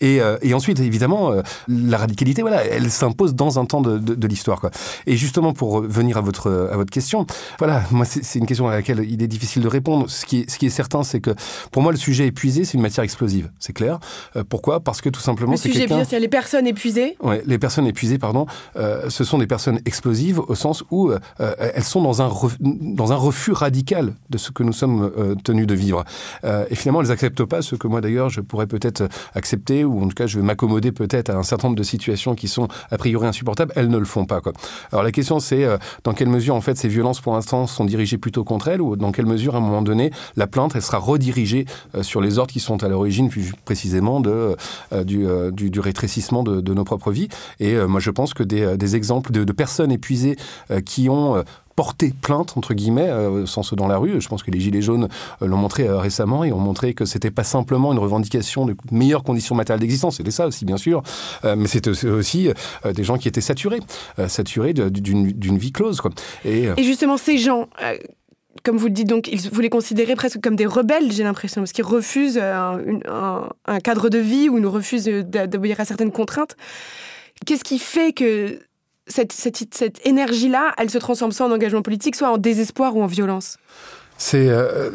Et, euh, ensuite, évidemment, la radicalité, voilà, elle s'impose dans un temps de, l'histoire. Et justement, pour venir à votre, à votre question, voilà, moi, c'est une question à laquelle il est difficile de répondre. Ce qui ce qui est certain, c'est que pour moi, le sujet épuisé, c'est une matière explosive, c'est clair. Euh, pourquoi Parce que tout simplement, le sujet c'est les personnes épuisées. les personnes épuisées, pardon, euh, ce sont des personnes explosives au sens où euh, elles sont dans un dans un refus radical de ce que nous sommes tenus de vivre. et finalement, elles n'acceptent pas ce que moi d'ailleurs, je pourrais peut-être accepter ou en tout cas, je vais m'accommoder peut-être à un certain nombre de situations qui sont a priori insupportables. Elles ne le font pas. Quoi. Alors la question, c'est dans quelle mesure en fait ces violences pour l'instant sont dirigées plutôt contre elles ou dans quelle mesure à un moment donné la plainte elle sera sera redirigé euh, sur les ordres qui sont à l'origine plus précisément de, euh, euh, du, rétrécissement de, nos propres vies. Et moi, je pense que des, exemples de, personnes épuisées qui ont porté plainte, entre guillemets, sans ceux dans la rue. Je pense que les Gilets jaunes l'ont montré récemment et ont montré que c'était pas simplement une revendication de meilleures conditions matérielles d'existence, c'était ça aussi, bien sûr, mais c'était aussi des gens qui étaient saturés, saturés d'une vie close. Quoi. Et, et justement, ces gens comme vous le dites, donc, ils, vous les considérez presque comme des rebelles, j'ai l'impression, parce qu'ils refusent euh, un, cadre de vie ou ils refusent euh, d'obéir à certaines contraintes. Qu'est-ce qui fait que cette, cette énergie-là, elle se transforme soit en engagement politique, soit en désespoir ou en violence c'est euh,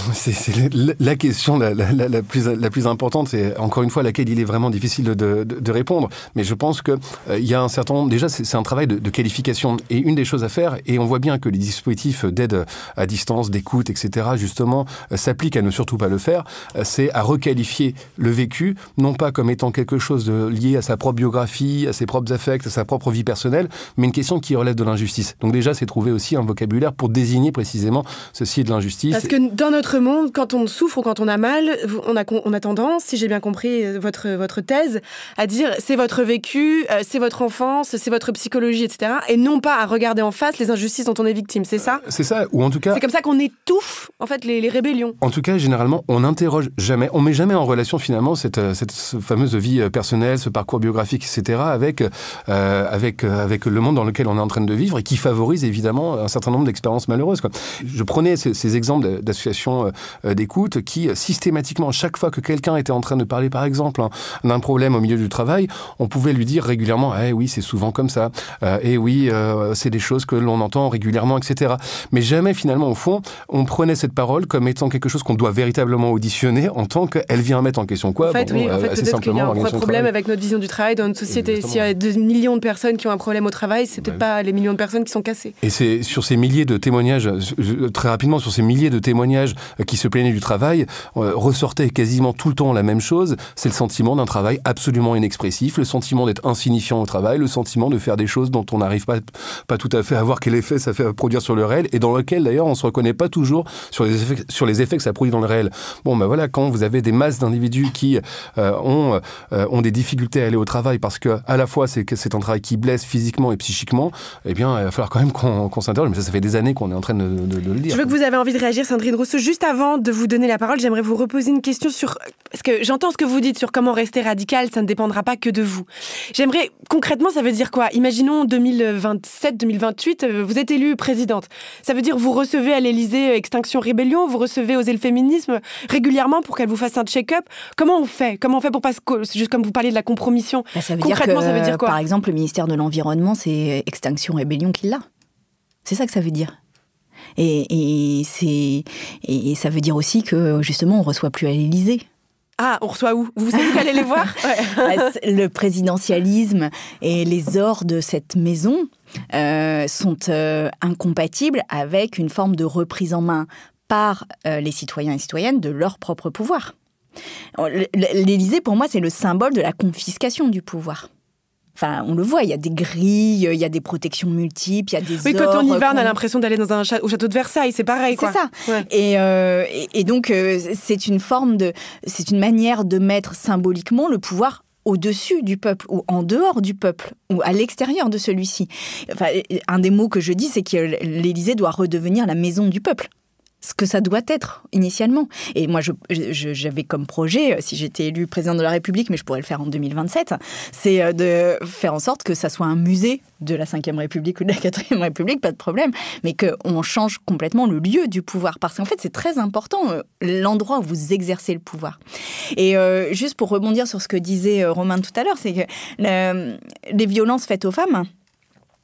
la question la, la, la, plus, la, plus, importante, c'est encore une fois laquelle il est vraiment difficile de, de, de répondre. Mais je pense que euh, il y a un certain nombre. Déjà, c'est un travail de, de, qualification et une des choses à faire. Et on voit bien que les dispositifs d'aide à distance, d'écoute, etc., justement, s'applique euh, s'appliquent à ne surtout pas le faire. Euh, c'est à requalifier le vécu, non pas comme étant quelque chose de lié à sa propre biographie, à ses propres affects, à sa propre vie personnelle, mais une question qui relève de l'injustice. Donc déjà, c'est trouver aussi un vocabulaire pour désigner précisément ce de l'injustice. Parce que dans notre monde, quand on souffre ou quand on a mal, on a, on a tendance, si j'ai bien compris euh, votre, votre thèse, à dire c'est votre vécu, euh, c'est votre enfance, c'est votre psychologie, etc. Et non pas à regarder en face les injustices dont on est victime, c'est ça euh, C'est ça, ou en tout cas... C'est comme ça qu'on étouffe, en fait, les, rébellions. En tout cas, généralement, on n'interroge jamais, on met jamais en relation finalement cette, cette fameuse vie personnelle, ce parcours biographique, etc., avec, avec, avec le monde dans lequel on est en train de vivre et qui favorise évidemment un certain nombre d'expériences malheureuses. Quoi. Je prenais ces, exemples d'associations euh, euh, d'écoute qui, euh, systématiquement, chaque fois que quelqu'un était en train de parler, par exemple, hein, d'un problème au milieu du travail, on pouvait lui dire régulièrement Eh oui, c'est souvent comme ça. eh oui, c'est des choses que l'on entend régulièrement, etc. Mais jamais, finalement, au fond, on prenait cette parole comme étant quelque chose qu'on doit véritablement auditionner en tant qu'elle vient mettre en question quoi En fait, oui, en fait, peut-être qu'il y a un problème avec notre vision du travail dans notre société. S'il y a des millions de personnes qui ont un problème au travail, c'est peut-être pas les millions de personnes qui sont cassées. Et c'est sur ces milliers de témoignages, très rapidement, sur ces milliers de témoignages euh, qui se plaignaient du travail, euh, ressortait quasiment tout le temps la même chose, c'est le sentiment d'un travail absolument inexpressif, le sentiment d'être insignifiant au travail, le sentiment de faire des choses dont on n'arrive pas, pas tout à fait à voir quel effet ça fait produire sur le réel, et dans lequel d'ailleurs on ne se reconnaît pas toujours sur les, effets, sur les effets que ça produit dans le réel. Bon ben voilà, quand vous avez des masses d'individus qui euh, ont, ont des difficultés à aller au travail parce que à la fois c'est un travail qui blesse physiquement et psychiquement, eh bien il va falloir quand même qu'on s'interroge, mais ça, ça fait des années qu'on est en train de, le dire. vous vous avez envie de réagir, Sandrine Rousseau, juste avant de vous donner la parole, j'aimerais vous reposer une question sur. Parce que j'entends ce que vous dites sur comment rester radical, ça ne dépendra pas que de vous. J'aimerais. Concrètement, ça veut dire quoi Imaginons 2027, 2028, euh, vous êtes élue présidente. Ça veut dire vous recevez à l'Élysée euh, Extinction Rébellion, vous recevez Oser le féminisme euh, régulièrement pour qu'elle vous fasse un check-up. Comment on fait Comment on fait pour pas se. Juste comme vous parlez de la compromission. ça veut concrètement, dire ça veut dire quoi Par exemple, le ministère de l'Environnement, c'est Extinction Rébellion qui l'a. C'est ça que ça veut dire. Et, et ça veut dire aussi que justement, on reçoit plus à l'Élysée. Ah, on reçoit où Vous savez vous allez les voir bah, Le présidentialisme et les ors de cette maison euh, sont euh, incompatibles avec une forme de reprise en main par euh, les citoyens et citoyennes de leur propre pouvoir. L'Élysée, pour moi, c'est le symbole de la confiscation du pouvoir. Enfin, on le voit, il y a des grilles, il y a des protections multiples, il y a des. Oui, quand on y va, on a l'impression d'aller dans un au château de Versailles, c'est pareil. C'est ça. Euh, et, donc, euh, c'est une forme de, c'est une manière de mettre symboliquement le pouvoir au-dessus du peuple ou en dehors du peuple ou à l'extérieur de celui-ci. Enfin, un des mots que je dis, c'est que l'Élysée doit redevenir la maison du peuple ce que ça doit être initialement. Et moi, j'avais comme projet, euh, si j'étais élu président de la République, mais je pourrais le faire en 2027, c'est euh, de faire en sorte que ça soit un musée de la Ve République ou de la Quatrième République, pas de problème, mais qu'on change complètement le lieu du pouvoir. Parce qu'en fait, c'est très important, euh, l'endroit où vous exercez le pouvoir. Et juste pour rebondir sur ce que disait Romain tout à l'heure, c'est que les violences faites aux femmes,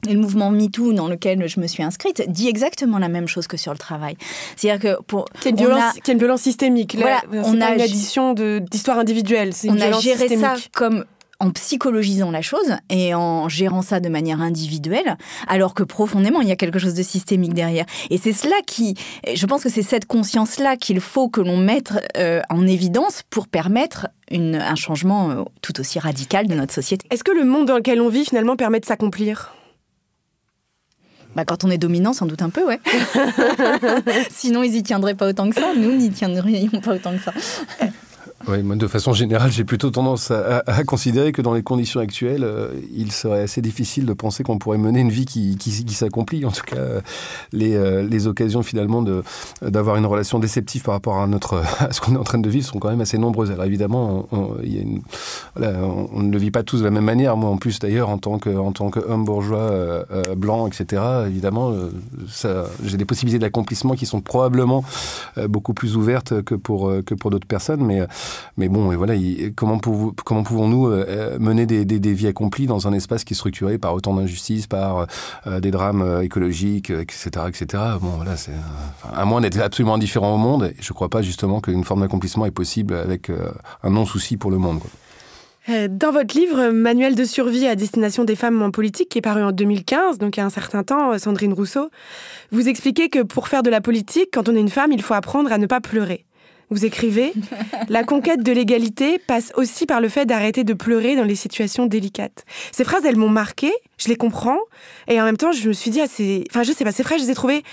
et le mouvement MeToo dans lequel je me suis inscrite dit exactement la même chose que sur le travail. C'est-à-dire que pour. Qu'il y, a... une violence, systémique. on pas a l'addition addition d'histoire individuelle. on a géré ça comme en psychologisant la chose et en gérant ça de manière individuelle, alors que profondément, il y a quelque chose de systémique derrière. Et c'est cela qui, je pense que c'est cette conscience-là qu'il faut que l'on mette euh, en évidence pour permettre un changement euh, tout aussi radical de notre société. Est-ce que le monde dans lequel on vit finalement permet de s'accomplir bah, quand on est dominant, sans doute un peu, ouais. Sinon, ils n'y tiendraient pas autant que ça. Nous, n'y tiendrions pas autant que ça. Eh, oui, moi, de façon générale, j'ai plutôt tendance à, considérer que dans les conditions actuelles, euh, il serait assez difficile de penser qu'on pourrait mener une vie qui, qui, s'accomplit. En tout cas, euh, les, euh, les, occasions finalement d'avoir une relation déceptive par rapport à, notre, ce qu'on est en train de vivre sont quand même assez nombreuses. Alors évidemment, on, ne le vit pas tous de la même manière. Moi, en plus, d'ailleurs, en tant qu'homme bourgeois blanc, etc., évidemment, j'ai des possibilités d'accomplissement qui sont probablement beaucoup plus ouvertes que pour, que pour d'autres personnes. Mais mais bon, et voilà, comment, pouvons, nous euh, euh, mener des, vies accomplies dans un espace qui est structuré par autant d'injustices, par euh, des drames écologiques, etc., etc. Bon, voilà, c'est à moins d'être absolument indifférent au monde. Et je ne crois pas justement qu'une forme d'accomplissement est possible avec un non souci pour le monde. Dans votre livre Manuel de survie à destination des femmes en politique, qui est paru en 2015, donc il y a un certain temps, Sandrine Rousseau, vous expliquez que pour faire de la politique, quand on est une femme, il faut apprendre à ne pas pleurer. Vous écrivez La conquête de l'égalité passe aussi par le fait d'arrêter de pleurer dans les situations délicates. Ces phrases, elles m'ont marqué je les comprends, et en même temps, je me suis dit, ah, enfin, je sais pas, ces phrases, je les ai trouvées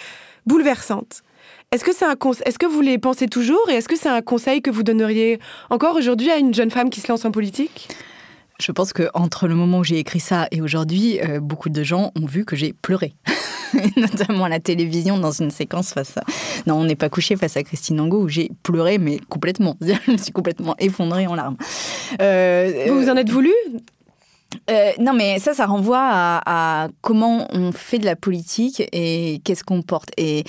bouleversantes. Est-ce que, c'est un est-ce que vous les pensez toujours et est-ce que c'est un conseil que vous donneriez encore aujourd'hui à une jeune femme qui se lance en politique Je pense que entre le moment où j'ai écrit ça et aujourd'hui, euh, beaucoup de gens ont vu que j'ai pleuré. notamment à la télévision, dans une séquence face à. Non, on n'est pas couché face à Christine Angot où j'ai pleuré, mais complètement. je me suis complètement effondrée en larmes. vous euh, vous en êtes euh, voulu euh, non, mais ça, ça renvoie à, comment on fait de la politique et qu'est-ce qu'on porte. Et,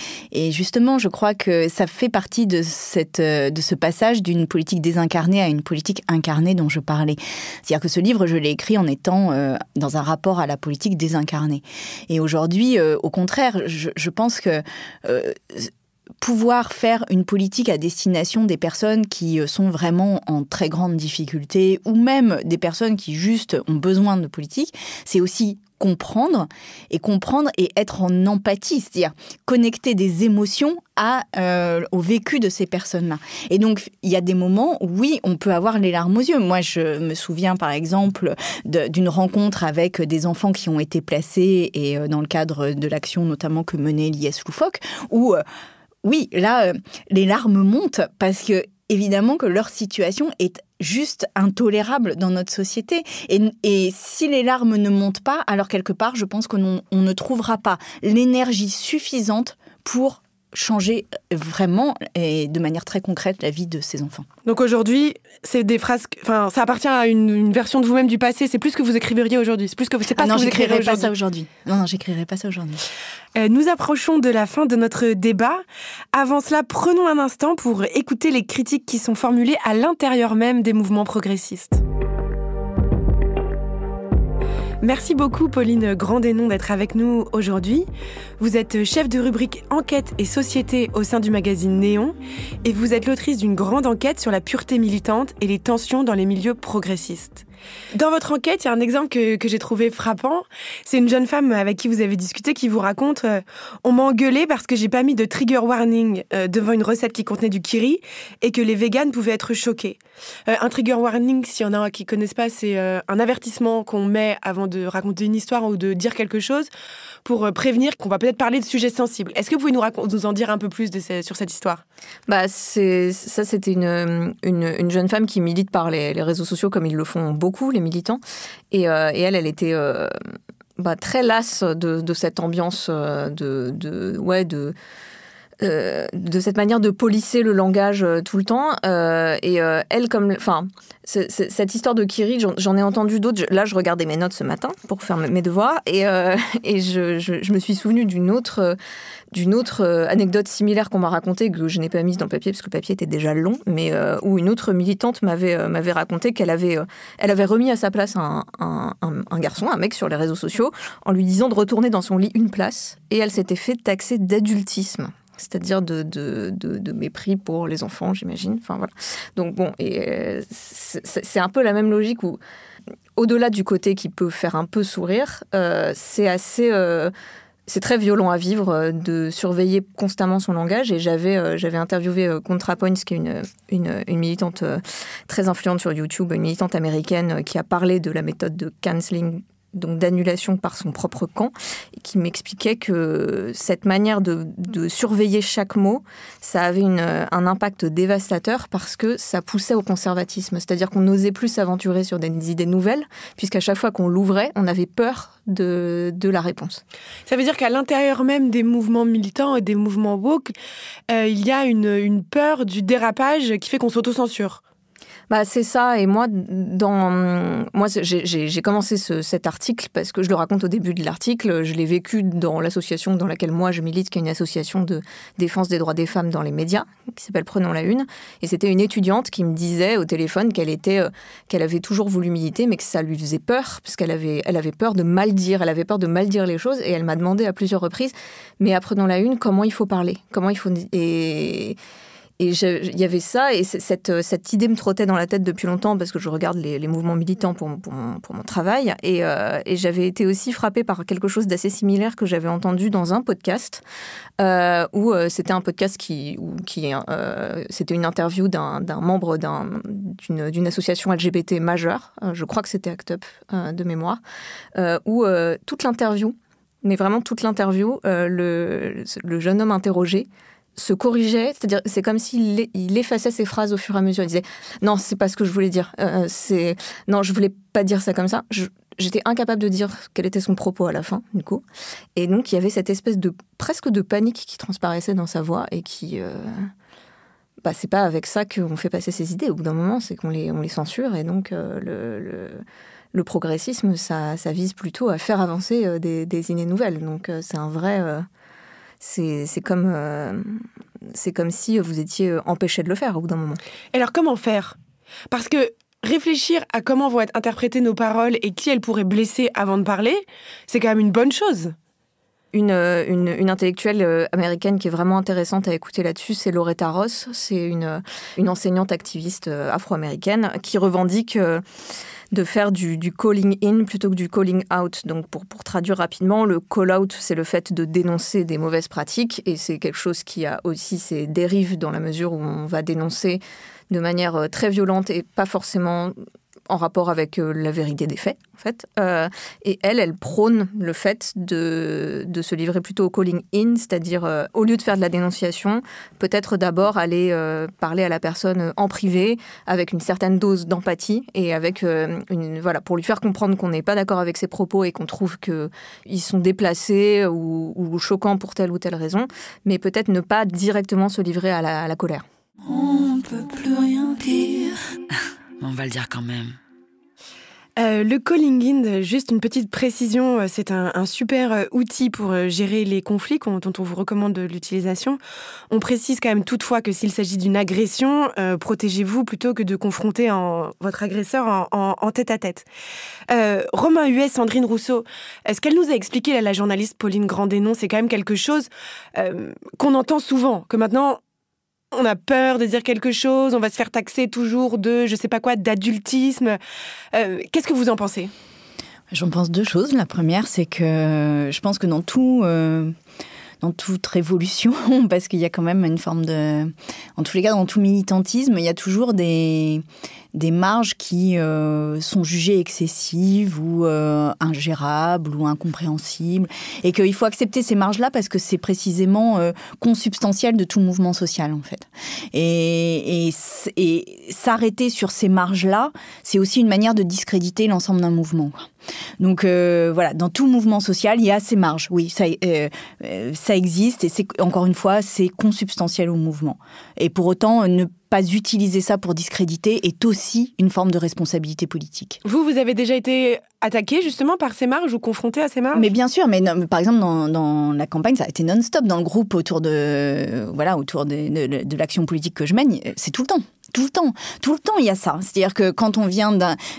justement, je crois que ça fait partie de, cette, euh, de ce passage d'une politique désincarnée à une politique incarnée dont je parlais. C'est-à-dire que ce livre, je l'ai écrit en étant euh, dans un rapport à la politique désincarnée. Et aujourd'hui, au contraire, je, je pense que pouvoir faire une politique à destination des personnes qui euh, sont vraiment en très grande difficulté ou même des personnes qui juste ont besoin de politique, c'est aussi comprendre et comprendre et être en empathie, c'est-à-dire connecter des émotions à, euh, au vécu de ces personnes-là. Et donc, il y a des moments où, oui, on peut avoir les larmes aux yeux. Moi, je me souviens, par exemple, d'une rencontre avec des enfants qui ont été placés, et euh, dans le cadre de l'action notamment que menait l'IS Loufoque, où oui, là, euh, les larmes montent parce que évidemment que leur situation est juste intolérable dans notre société. Et, si les larmes ne montent pas, alors quelque part, je pense qu'on on ne trouvera pas l'énergie suffisante pour changer vraiment et de manière très concrète la vie de ses enfants. Donc aujourd'hui, c'est des phrases, enfin, ça appartient à une, version de vous-même du passé. C'est plus que vous écririez aujourd'hui. C'est plus que pas ah non, ce que vous pas ça aujourd'hui. Non, non, j'écrirai pas ça aujourd'hui. Euh, nous approchons de la fin de notre débat. Avant cela, prenons un instant pour écouter les critiques qui sont formulées à l'intérieur même des mouvements progressistes. Merci beaucoup Pauline Grandénon d'être avec nous aujourd'hui. Vous êtes chef de rubrique Enquête et Société au sein du magazine Néon et vous êtes l'autrice d'une grande enquête sur la pureté militante et les tensions dans les milieux progressistes. Dans votre enquête, il y a un exemple que, j'ai trouvé frappant. C'est une jeune femme avec qui vous avez discuté qui vous raconte euh, On m'a engueulé parce que j'ai pas mis de trigger warning euh, devant une recette qui contenait du kiri et que les véganes pouvaient être choqués. Euh, un trigger warning, s'il y en a qui connaissent pas, c'est un avertissement qu'on met avant de raconter une histoire ou de dire quelque chose pour prévenir qu'on va peut-être parler de sujets sensibles. Est-ce que vous pouvez nous, nous en dire un peu plus de sur cette histoire bah, Ça, c'était une, une, jeune femme qui milite par les réseaux sociaux comme ils le font beaucoup les militants. Euh, et, elle, elle était euh, bah, très lasse de, cette ambiance euh, de, de, ouais, de, euh, de cette manière de polisser le langage euh, tout le temps. Euh, et elle, comme. Enfin, cette histoire de Kiri, j'en ai entendu d'autres. Là, je regardais mes notes ce matin pour faire mes devoirs. Et, je, me suis souvenue d'une autre, d'une autre anecdote similaire qu'on m'a racontée, que je n'ai pas mise dans le papier, parce que le papier était déjà long, mais où une autre militante m'avait raconté qu'elle avait, elle avait remis à sa place un garçon, un mec sur les réseaux sociaux, en lui disant de retourner dans son lit une place. Et elle s'était fait taxer d'adultisme c'est-à-dire de, mépris pour les enfants, j'imagine. Enfin voilà. Donc bon, et euh, c'est un peu la même logique où, au-delà du côté qui peut faire un peu sourire, euh, c'est assez euh, c'est très violent à vivre de surveiller constamment son langage. Et j'avais interviewé ContraPoints, qui est une, une, militante très influente sur YouTube, une militante américaine qui a parlé de la méthode de canceling donc d'annulation par son propre camp, et qui m'expliquait que cette manière de, surveiller chaque mot, ça avait euh, un impact dévastateur parce que ça poussait au conservatisme. C'est-à-dire qu'on n'osait plus s'aventurer sur des idées nouvelles, puisqu'à chaque fois qu'on l'ouvrait, on avait peur de, la réponse. Ça veut dire qu'à l'intérieur même des mouvements militants et des mouvements woke, euh, il y a une, une peur du dérapage qui fait qu'on s'autocensure. Bah, c'est ça. Et moi, dans... moi j'ai commencé ce, cet article parce que je le raconte au début de l'article. Je l'ai vécu dans l'association dans laquelle moi je milite, qui est une association de défense des droits des femmes dans les médias, qui s'appelle Prenons la Une. Et c'était une étudiante qui me disait au téléphone qu'elle était, euh, qu'elle avait toujours voulu militer, mais que ça lui faisait peur, puisqu'elle avait, elle avait peur de mal dire. Elle avait peur de mal dire les choses. Et elle m'a demandé à plusieurs reprises, mais à Prenons la Une, comment il faut parler Comment il faut. Et et il y avait ça, et euh, cette, idée me trottait dans la tête depuis longtemps parce que je regarde les, mouvements militants pour, mon, travail. Euh, et, j'avais été aussi frappée par quelque chose d'assez similaire que j'avais entendu dans un podcast, euh, où c'était un podcast qui, c'était une interview d'un membre d'une association LGBT majeure, je crois que c'était ACT UP de mémoire, où toute l'interview, mais vraiment toute l'interview, le jeune homme interrogé, se corrigeait, c'est-à-dire c'est comme s'il effaçait ses phrases au fur et à mesure. Il disait non, c'est pas ce que je voulais dire. Euh, euh, c'est non, je voulais pas dire ça comme ça. J'étais incapable de dire quel était son propos à la fin, du coup. Et donc il y avait cette espèce de presque de panique qui transparaissait dans sa voix et qui euh, bah, c'est pas avec ça qu'on fait passer ses idées. Au bout d'un moment, c'est qu'on les on les censure et donc le, progressisme ça, vise plutôt à faire avancer des, des idées nouvelles. Donc c'est un vrai c'est comme, euh, c'est comme si vous étiez euh, empêché de le faire au bout d'un moment. alors comment faire Parce que réfléchir à comment vont être interprétées nos paroles et qui elles pourraient blesser avant de parler, c'est quand même une bonne chose. Une, euh, une, intellectuelle américaine qui est vraiment intéressante à écouter là-dessus, c'est Loretta Ross. C'est une, une enseignante activiste afro-américaine qui revendique de faire du, calling in plutôt que du calling out. Donc pour, pour traduire rapidement, le call out, c'est le fait de dénoncer des mauvaises pratiques et c'est quelque chose qui a aussi ses dérives dans la mesure où on va dénoncer de manière euh, très violente et pas forcément en rapport avec euh, la vérité des faits, en fait. Euh, et elle, elle prône le fait de, de se livrer plutôt au calling in, c'est-à-dire euh, au lieu de faire de la dénonciation, peut-être d'abord aller parler à la personne en privé avec une certaine dose d'empathie et avec une voilà pour lui faire comprendre qu'on n'est pas d'accord avec ses propos et qu'on trouve que ils sont déplacés ou, choquants pour telle ou telle raison, mais peut-être ne pas directement se livrer à la, à la colère. On peut plus rien on va le dire quand même. Euh, le calling in, juste une petite précision, euh, c'est un, super euh, outil pour gérer les conflits dont on vous recommande l'utilisation. On précise quand même toutefois que s'il s'agit d'une agression, protégez-vous plutôt que de confronter votre agresseur en, tête à tête. Romain Huet, Sandrine Rousseau, ce qu'elle nous a expliqué, là, la journaliste Pauline Grandénon, c'est quand même quelque chose qu'on entend souvent, que maintenant on a peur de dire quelque chose, on va se faire taxer toujours de, je sais pas quoi, d'adultisme. Euh, qu'est-ce que vous en pensez J'en pense deux choses. La première, c'est que euh, je pense que dans tout... Euh, dans toute révolution, parce qu'il y a quand même une forme de... En tous les cas, dans tout militantisme, il y a toujours des, des marges qui euh, sont jugées excessives ou euh, ingérables ou incompréhensibles, et qu'il faut accepter ces marges-là parce que c'est précisément euh, consubstantiel de tout mouvement social en fait. Et, et, s'arrêter sur ces marges-là, c'est aussi une manière de discréditer l'ensemble d'un mouvement. Quoi. Donc voilà, dans tout mouvement social, il y a ces marges. Oui, ça, ça existe et c'est encore une fois c'est consubstantiel au mouvement. Et pour autant ne pas utiliser ça pour discréditer est aussi une forme de responsabilité politique. Vous, vous avez déjà été attaqué justement par ces marges ou confronté à ces marges Mais bien sûr, mais par exemple dans, la campagne, ça a été non-stop dans le groupe autour de voilà autour de l'action politique que je mène, euh, c'est tout le temps tout le temps. Tout le temps, il y a ça. C'est-à-dire que quand on vient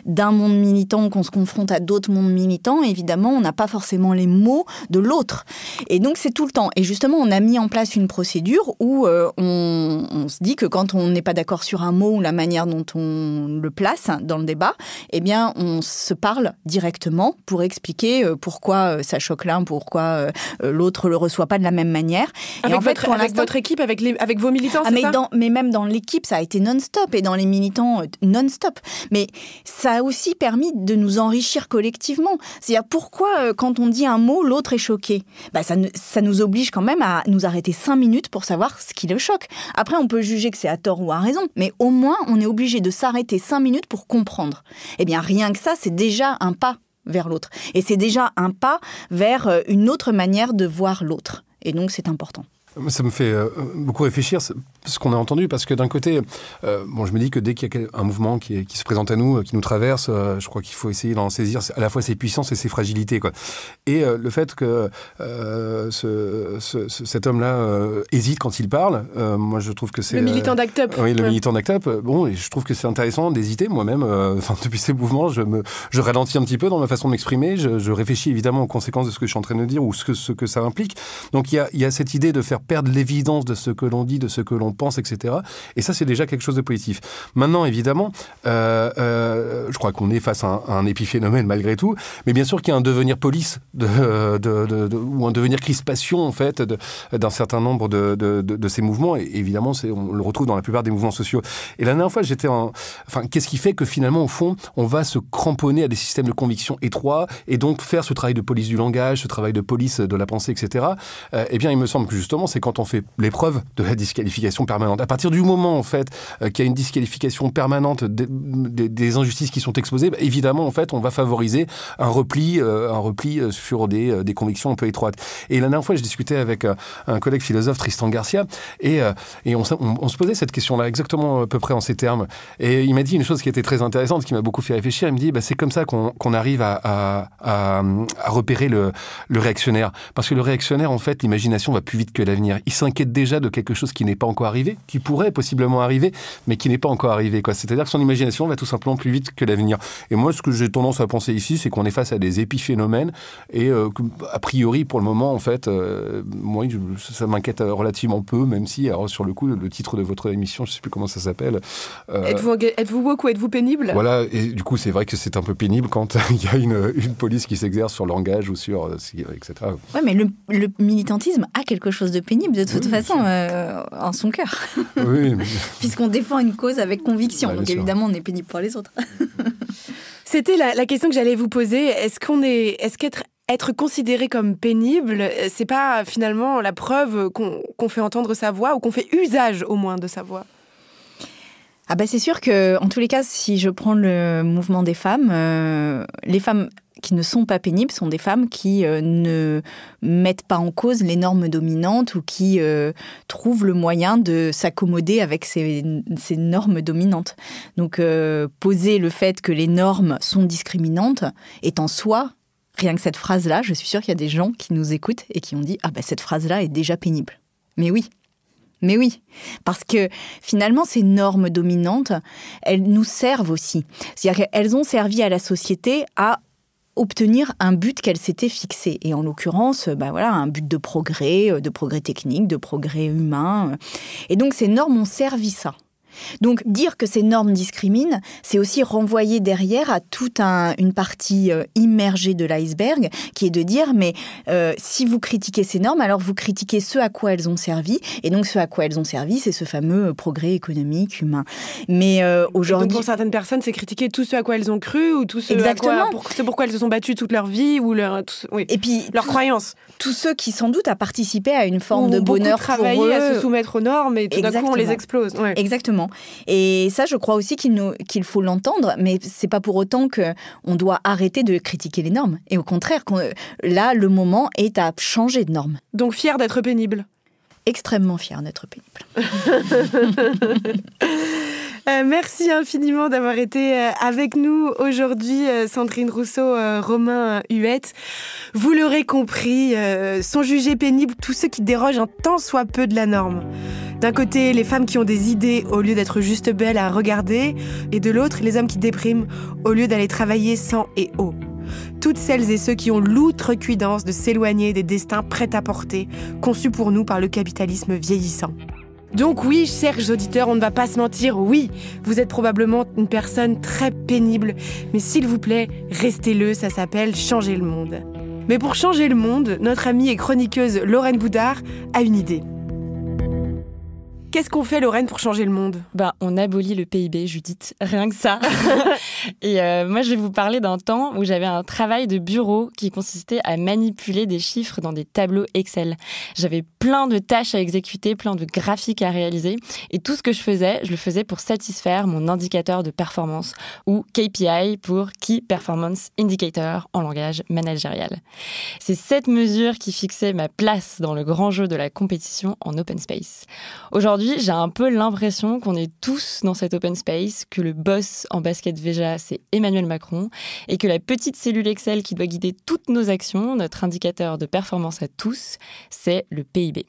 d'un monde militant, qu'on se confronte à d'autres mondes militants, évidemment, on n'a pas forcément les mots de l'autre. Et donc, c'est tout le temps. Et justement, on a mis en place une procédure où euh, on, se dit que quand on n'est pas d'accord sur un mot ou la manière dont on le place dans le débat, eh bien, on se parle directement pour expliquer euh, pourquoi euh, ça choque l'un, pourquoi l'autre le reçoit pas de la même manière. Avec, votre, équipe, avec, vos militants, ah, mais même dans l'équipe, ça a été non stop et dans les militants euh, non-stop. Mais ça a aussi permis de nous enrichir collectivement. C'est-à-dire pourquoi euh, quand on dit un mot, l'autre est choqué bah, ça, ça nous oblige quand même à nous arrêter cinq minutes pour savoir ce qui le choque. Après, on peut juger que c'est à tort ou à raison, mais au moins on est obligé de s'arrêter cinq minutes pour comprendre. Eh bien, rien que ça, c'est déjà un pas vers l'autre. Et c'est déjà un pas vers euh, une autre manière de voir l'autre. Et donc, c'est important. Ça me fait euh, beaucoup réfléchir ce qu'on a entendu, parce que d'un côté, euh, bon, je me dis que dès qu'il y a un mouvement qui, se présente à nous, euh, qui nous traverse, je crois qu'il faut essayer d'en saisir à la fois ses puissances et ses fragilités. Quoi. Et le fait que cet homme-là hésite quand il parle, moi je trouve que c'est... Le militant d'ACT oui, le militant d'ACT Bon, et je trouve que c'est intéressant d'hésiter moi-même. depuis ces mouvements, je, me, je ralentis un petit peu dans ma façon de m'exprimer. Je, réfléchis évidemment aux conséquences de ce que je suis en train de dire ou ce que, ça implique. Donc il y y a cette idée de faire perdre l'évidence de ce que l'on dit, de ce que l'on pense, etc. Et ça, c'est déjà quelque chose de positif. Maintenant, évidemment, euh, euh, je crois qu'on est face à un, épiphénomène malgré tout, mais bien sûr qu'il y a un devenir police de, ou un devenir crispation, en fait, d'un certain nombre de, ces mouvements. Et évidemment, on le retrouve dans la plupart des mouvements sociaux. Et la dernière fois, j'étais en... Enfin, qu'est-ce qui fait que finalement, au fond, on va se cramponner à des systèmes de conviction étroits et donc faire ce travail de police du langage, ce travail de police de la pensée, etc. Euh, eh bien, il me semble que justement, c'est quand on fait l'épreuve de la disqualification permanente. À partir du moment, en fait, euh, qu'il y a une disqualification permanente des, injustices qui sont exposées, bah, évidemment, en fait, on va favoriser un repli, euh, un repli euh, sur des, convictions un peu étroites. Et la dernière fois, je discutais avec un collègue philosophe, Tristan Garcia, et, et on, on, se posait cette question-là exactement à peu près en ces termes. Et il m'a dit une chose qui était très intéressante, qui m'a beaucoup fait réfléchir. Il me dit, bah, c'est comme ça qu'on arrive à, repérer le, le réactionnaire. Parce que le réactionnaire, en fait, l'imagination va plus vite que l'avenir il s'inquiète déjà de quelque chose qui n'est pas encore arrivé, qui pourrait possiblement arriver, mais qui n'est pas encore arrivé. C'est-à-dire que son imagination va tout simplement plus vite que l'avenir. Et moi, ce que j'ai tendance à penser ici, c'est qu'on est face à des épiphénomènes. Et euh, a priori, pour le moment, en fait, euh, moi, ça m'inquiète euh, relativement peu, même si, alors, sur le coup, le titre de votre émission, je ne sais plus comment ça s'appelle. Êtes-vous êtes woke ou êtes-vous pénible Voilà, et du coup, c'est vrai que c'est un peu pénible quand il y a une, police qui s'exerce sur le langage ou sur. etc. Oui, mais le, le militantisme a quelque chose de pénible pénible de toute façon euh, en son cœur. Puisqu'on défend une cause avec conviction. donc évidemment, on est pénible pour les autres. C'était la, question que j'allais vous poser. Est-ce qu'on est, est-ce qu'être considéré comme pénible, c'est pas finalement la preuve qu'on fait entendre sa voix ou qu'on fait usage au moins de sa voix ah bah, c'est sûr que en tous les cas, si je prends le mouvement des femmes, euh, les femmes qui ne sont pas pénibles sont des femmes qui euh, ne mettent pas en cause les normes dominantes ou qui euh, trouvent le moyen de s'accommoder avec ces, normes dominantes. Donc poser le fait que les normes sont discriminantes est en soi rien que cette phrase-là. Je suis sûre qu'il y a des gens qui nous écoutent et qui ont dit ah ben cette phrase-là est déjà pénible. Mais oui, mais oui, parce que finalement, ces normes dominantes, elles nous servent aussi. C'est-à-dire qu'elles ont servi à la société à obtenir un but qu'elle s'était fixé. Et en l'occurrence, bah voilà, un but de progrès, euh, de progrès technique, de progrès humain. Et donc ces normes ont servi ça. Donc dire que ces normes discriminent, c'est aussi renvoyer derrière à toute une partie euh, immergée de l'iceberg, qui est de dire, mais euh, si vous critiquez ces normes, alors vous critiquez ce à quoi elles ont servi, et donc ce à quoi elles ont servi, c'est ce fameux euh, progrès économique, humain. Mais aujourd'hui... pour certaines personnes, c'est critiquer tout ce à quoi elles ont cru, ou tout ce Exactement. quoi... pourquoi elles se sont battues toute leur vie, ou leur... oui, et puis, leurs croyances. Tous ceux qui, sans doute, a participé à une forme de bonheur travailler pour à se soumettre aux normes, et tout d'un coup, on les explose. Exactement. Et ça, je crois aussi qu'il faut l'entendre, mais c'est pas pour autant qu'on doit arrêter de critiquer les normes. Et au contraire, euh, là, le moment est à changer de normes. Donc fier d'être pénible extrêmement fier d'être pénible. Euh, merci infiniment d'avoir été euh, avec nous aujourd'hui, euh, Sandrine Rousseau, Romain Huette. Vous l'aurez compris, sont jugés pénibles tous ceux qui dérogent un tant soit peu de la norme. D'un côté, les femmes qui ont des idées au lieu d'être juste belles à regarder, et de l'autre, les hommes qui dépriment au lieu d'aller travailler sans et haut toutes celles et ceux qui ont l'outrecuidance de s'éloigner des destins prêts à porter, conçus pour nous par le capitalisme vieillissant. Donc oui, chers auditeurs, on ne va pas se mentir, oui, vous êtes probablement une personne très pénible, mais s'il vous plaît, restez-le, ça s'appelle changer le monde. Mais pour changer le monde, notre amie et chroniqueuse Lorraine Boudard a une idée. Qu'est-ce qu'on fait, Lorraine, pour changer le monde Bah, on abolit le PIB, Judith. Rien que ça. et euh, moi, je vais vous parler d'un temps où j'avais un travail de bureau qui consistait à manipuler des chiffres dans des tableaux Excel. J'avais plein de tâches à exécuter, plein de graphiques à réaliser. Et tout ce que je faisais, je le faisais pour satisfaire mon indicateur de performance, ou KPI pour Key Performance Indicator en langage managérial. C'est cette mesure qui fixait ma place dans le grand jeu de la compétition en open space. Aujourd'hui, j'ai un peu l'impression qu'on est tous dans cet open space, que le boss en basket Véja, c'est Emmanuel Macron, et que la petite cellule Excel qui doit guider toutes nos actions, notre indicateur de performance à tous, c'est le PIB.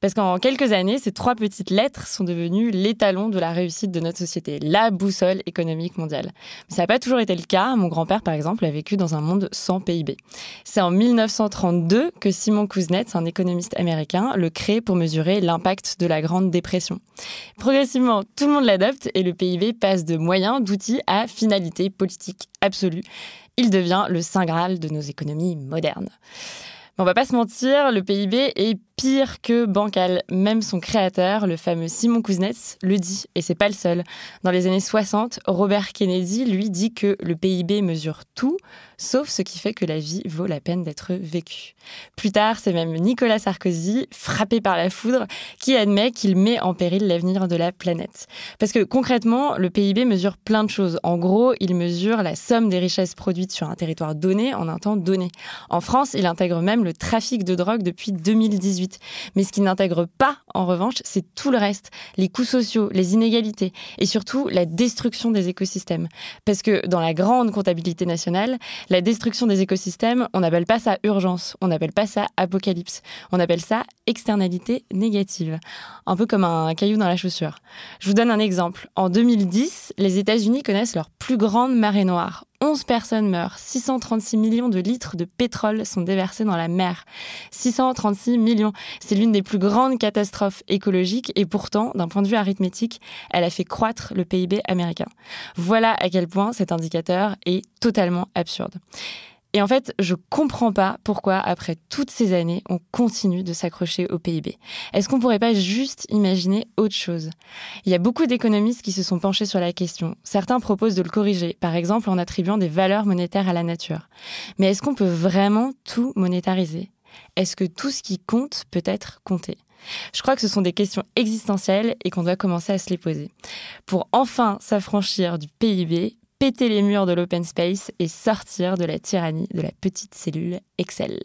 Parce qu'en quelques années, ces trois petites lettres sont devenues l'étalon de la réussite de notre société, la boussole économique mondiale. Mais ça n'a pas toujours été le cas. Mon grand-père, par exemple, a vécu dans un monde sans PIB. C'est en 1932 que Simon Kuznets, un économiste américain, le crée pour mesurer l'impact de la Grande Dépression. Progressivement, tout le monde l'adopte et le PIB passe de moyen, d'outil à finalité politique absolue. Il devient le saint graal de nos économies modernes. On va pas se mentir, le PIB est pire que bancal. Même son créateur, le fameux Simon Kuznets, le dit, et c'est pas le seul. Dans les années 60, Robert Kennedy, lui, dit que le PIB mesure tout, sauf ce qui fait que la vie vaut la peine d'être vécue. Plus tard, c'est même Nicolas Sarkozy, frappé par la foudre, qui admet qu'il met en péril l'avenir de la planète. Parce que concrètement, le PIB mesure plein de choses. En gros, il mesure la somme des richesses produites sur un territoire donné en un temps donné. En France, il intègre même le trafic de drogue depuis 2018. Mais ce qu'il n'intègre pas, en revanche, c'est tout le reste. Les coûts sociaux, les inégalités et surtout la destruction des écosystèmes. Parce que dans la grande comptabilité nationale, la destruction des écosystèmes, on n'appelle pas ça urgence, on n'appelle pas ça apocalypse, on appelle ça externalité négative, un peu comme un caillou dans la chaussure. Je vous donne un exemple. En 2010, les États-Unis connaissent leur plus grande marée noire, 11 personnes meurent, 636 millions de litres de pétrole sont déversés dans la mer. 636 millions, c'est l'une des plus grandes catastrophes écologiques et pourtant, d'un point de vue arithmétique, elle a fait croître le PIB américain. Voilà à quel point cet indicateur est totalement absurde. Et en fait, je comprends pas pourquoi, après toutes ces années, on continue de s'accrocher au PIB. Est-ce qu'on pourrait pas juste imaginer autre chose Il y a beaucoup d'économistes qui se sont penchés sur la question. Certains proposent de le corriger, par exemple en attribuant des valeurs monétaires à la nature. Mais est-ce qu'on peut vraiment tout monétariser Est-ce que tout ce qui compte peut être compté je crois que ce sont des questions existentielles et qu'on doit commencer à se les poser. Pour enfin s'affranchir du PIB, péter les murs de l'open space et sortir de la tyrannie de la petite cellule Excel.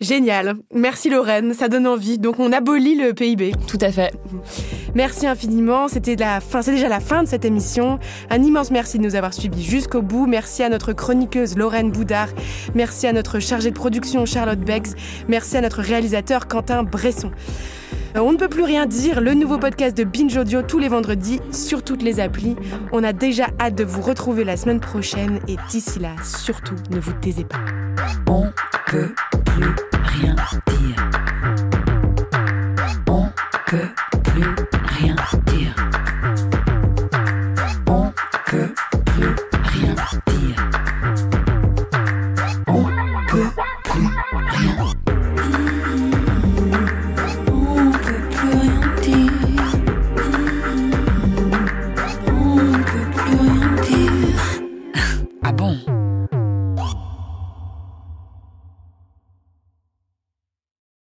Génial. Merci Lorraine, ça donne envie. Donc on abolit le PIB. Tout à fait. Merci infiniment. C'était la fin, c'est déjà la fin de cette émission. Un immense merci de nous avoir suivis jusqu'au bout. Merci à notre chroniqueuse Lorraine Boudard. Merci à notre chargée de production Charlotte Bex. Merci à notre réalisateur Quentin Bresson. Euh, on ne peut plus rien dire, le nouveau podcast de Binge Audio tous les vendredis sur toutes les applis. On a déjà hâte de vous retrouver la semaine prochaine et d'ici là, surtout, ne vous taisez pas. Bon on peut plus rien dire. On peut plus rien dire. On peut plus rien dire. On peut plus rien. On peut plus rien dire. On peut plus rien dire. Ah bon?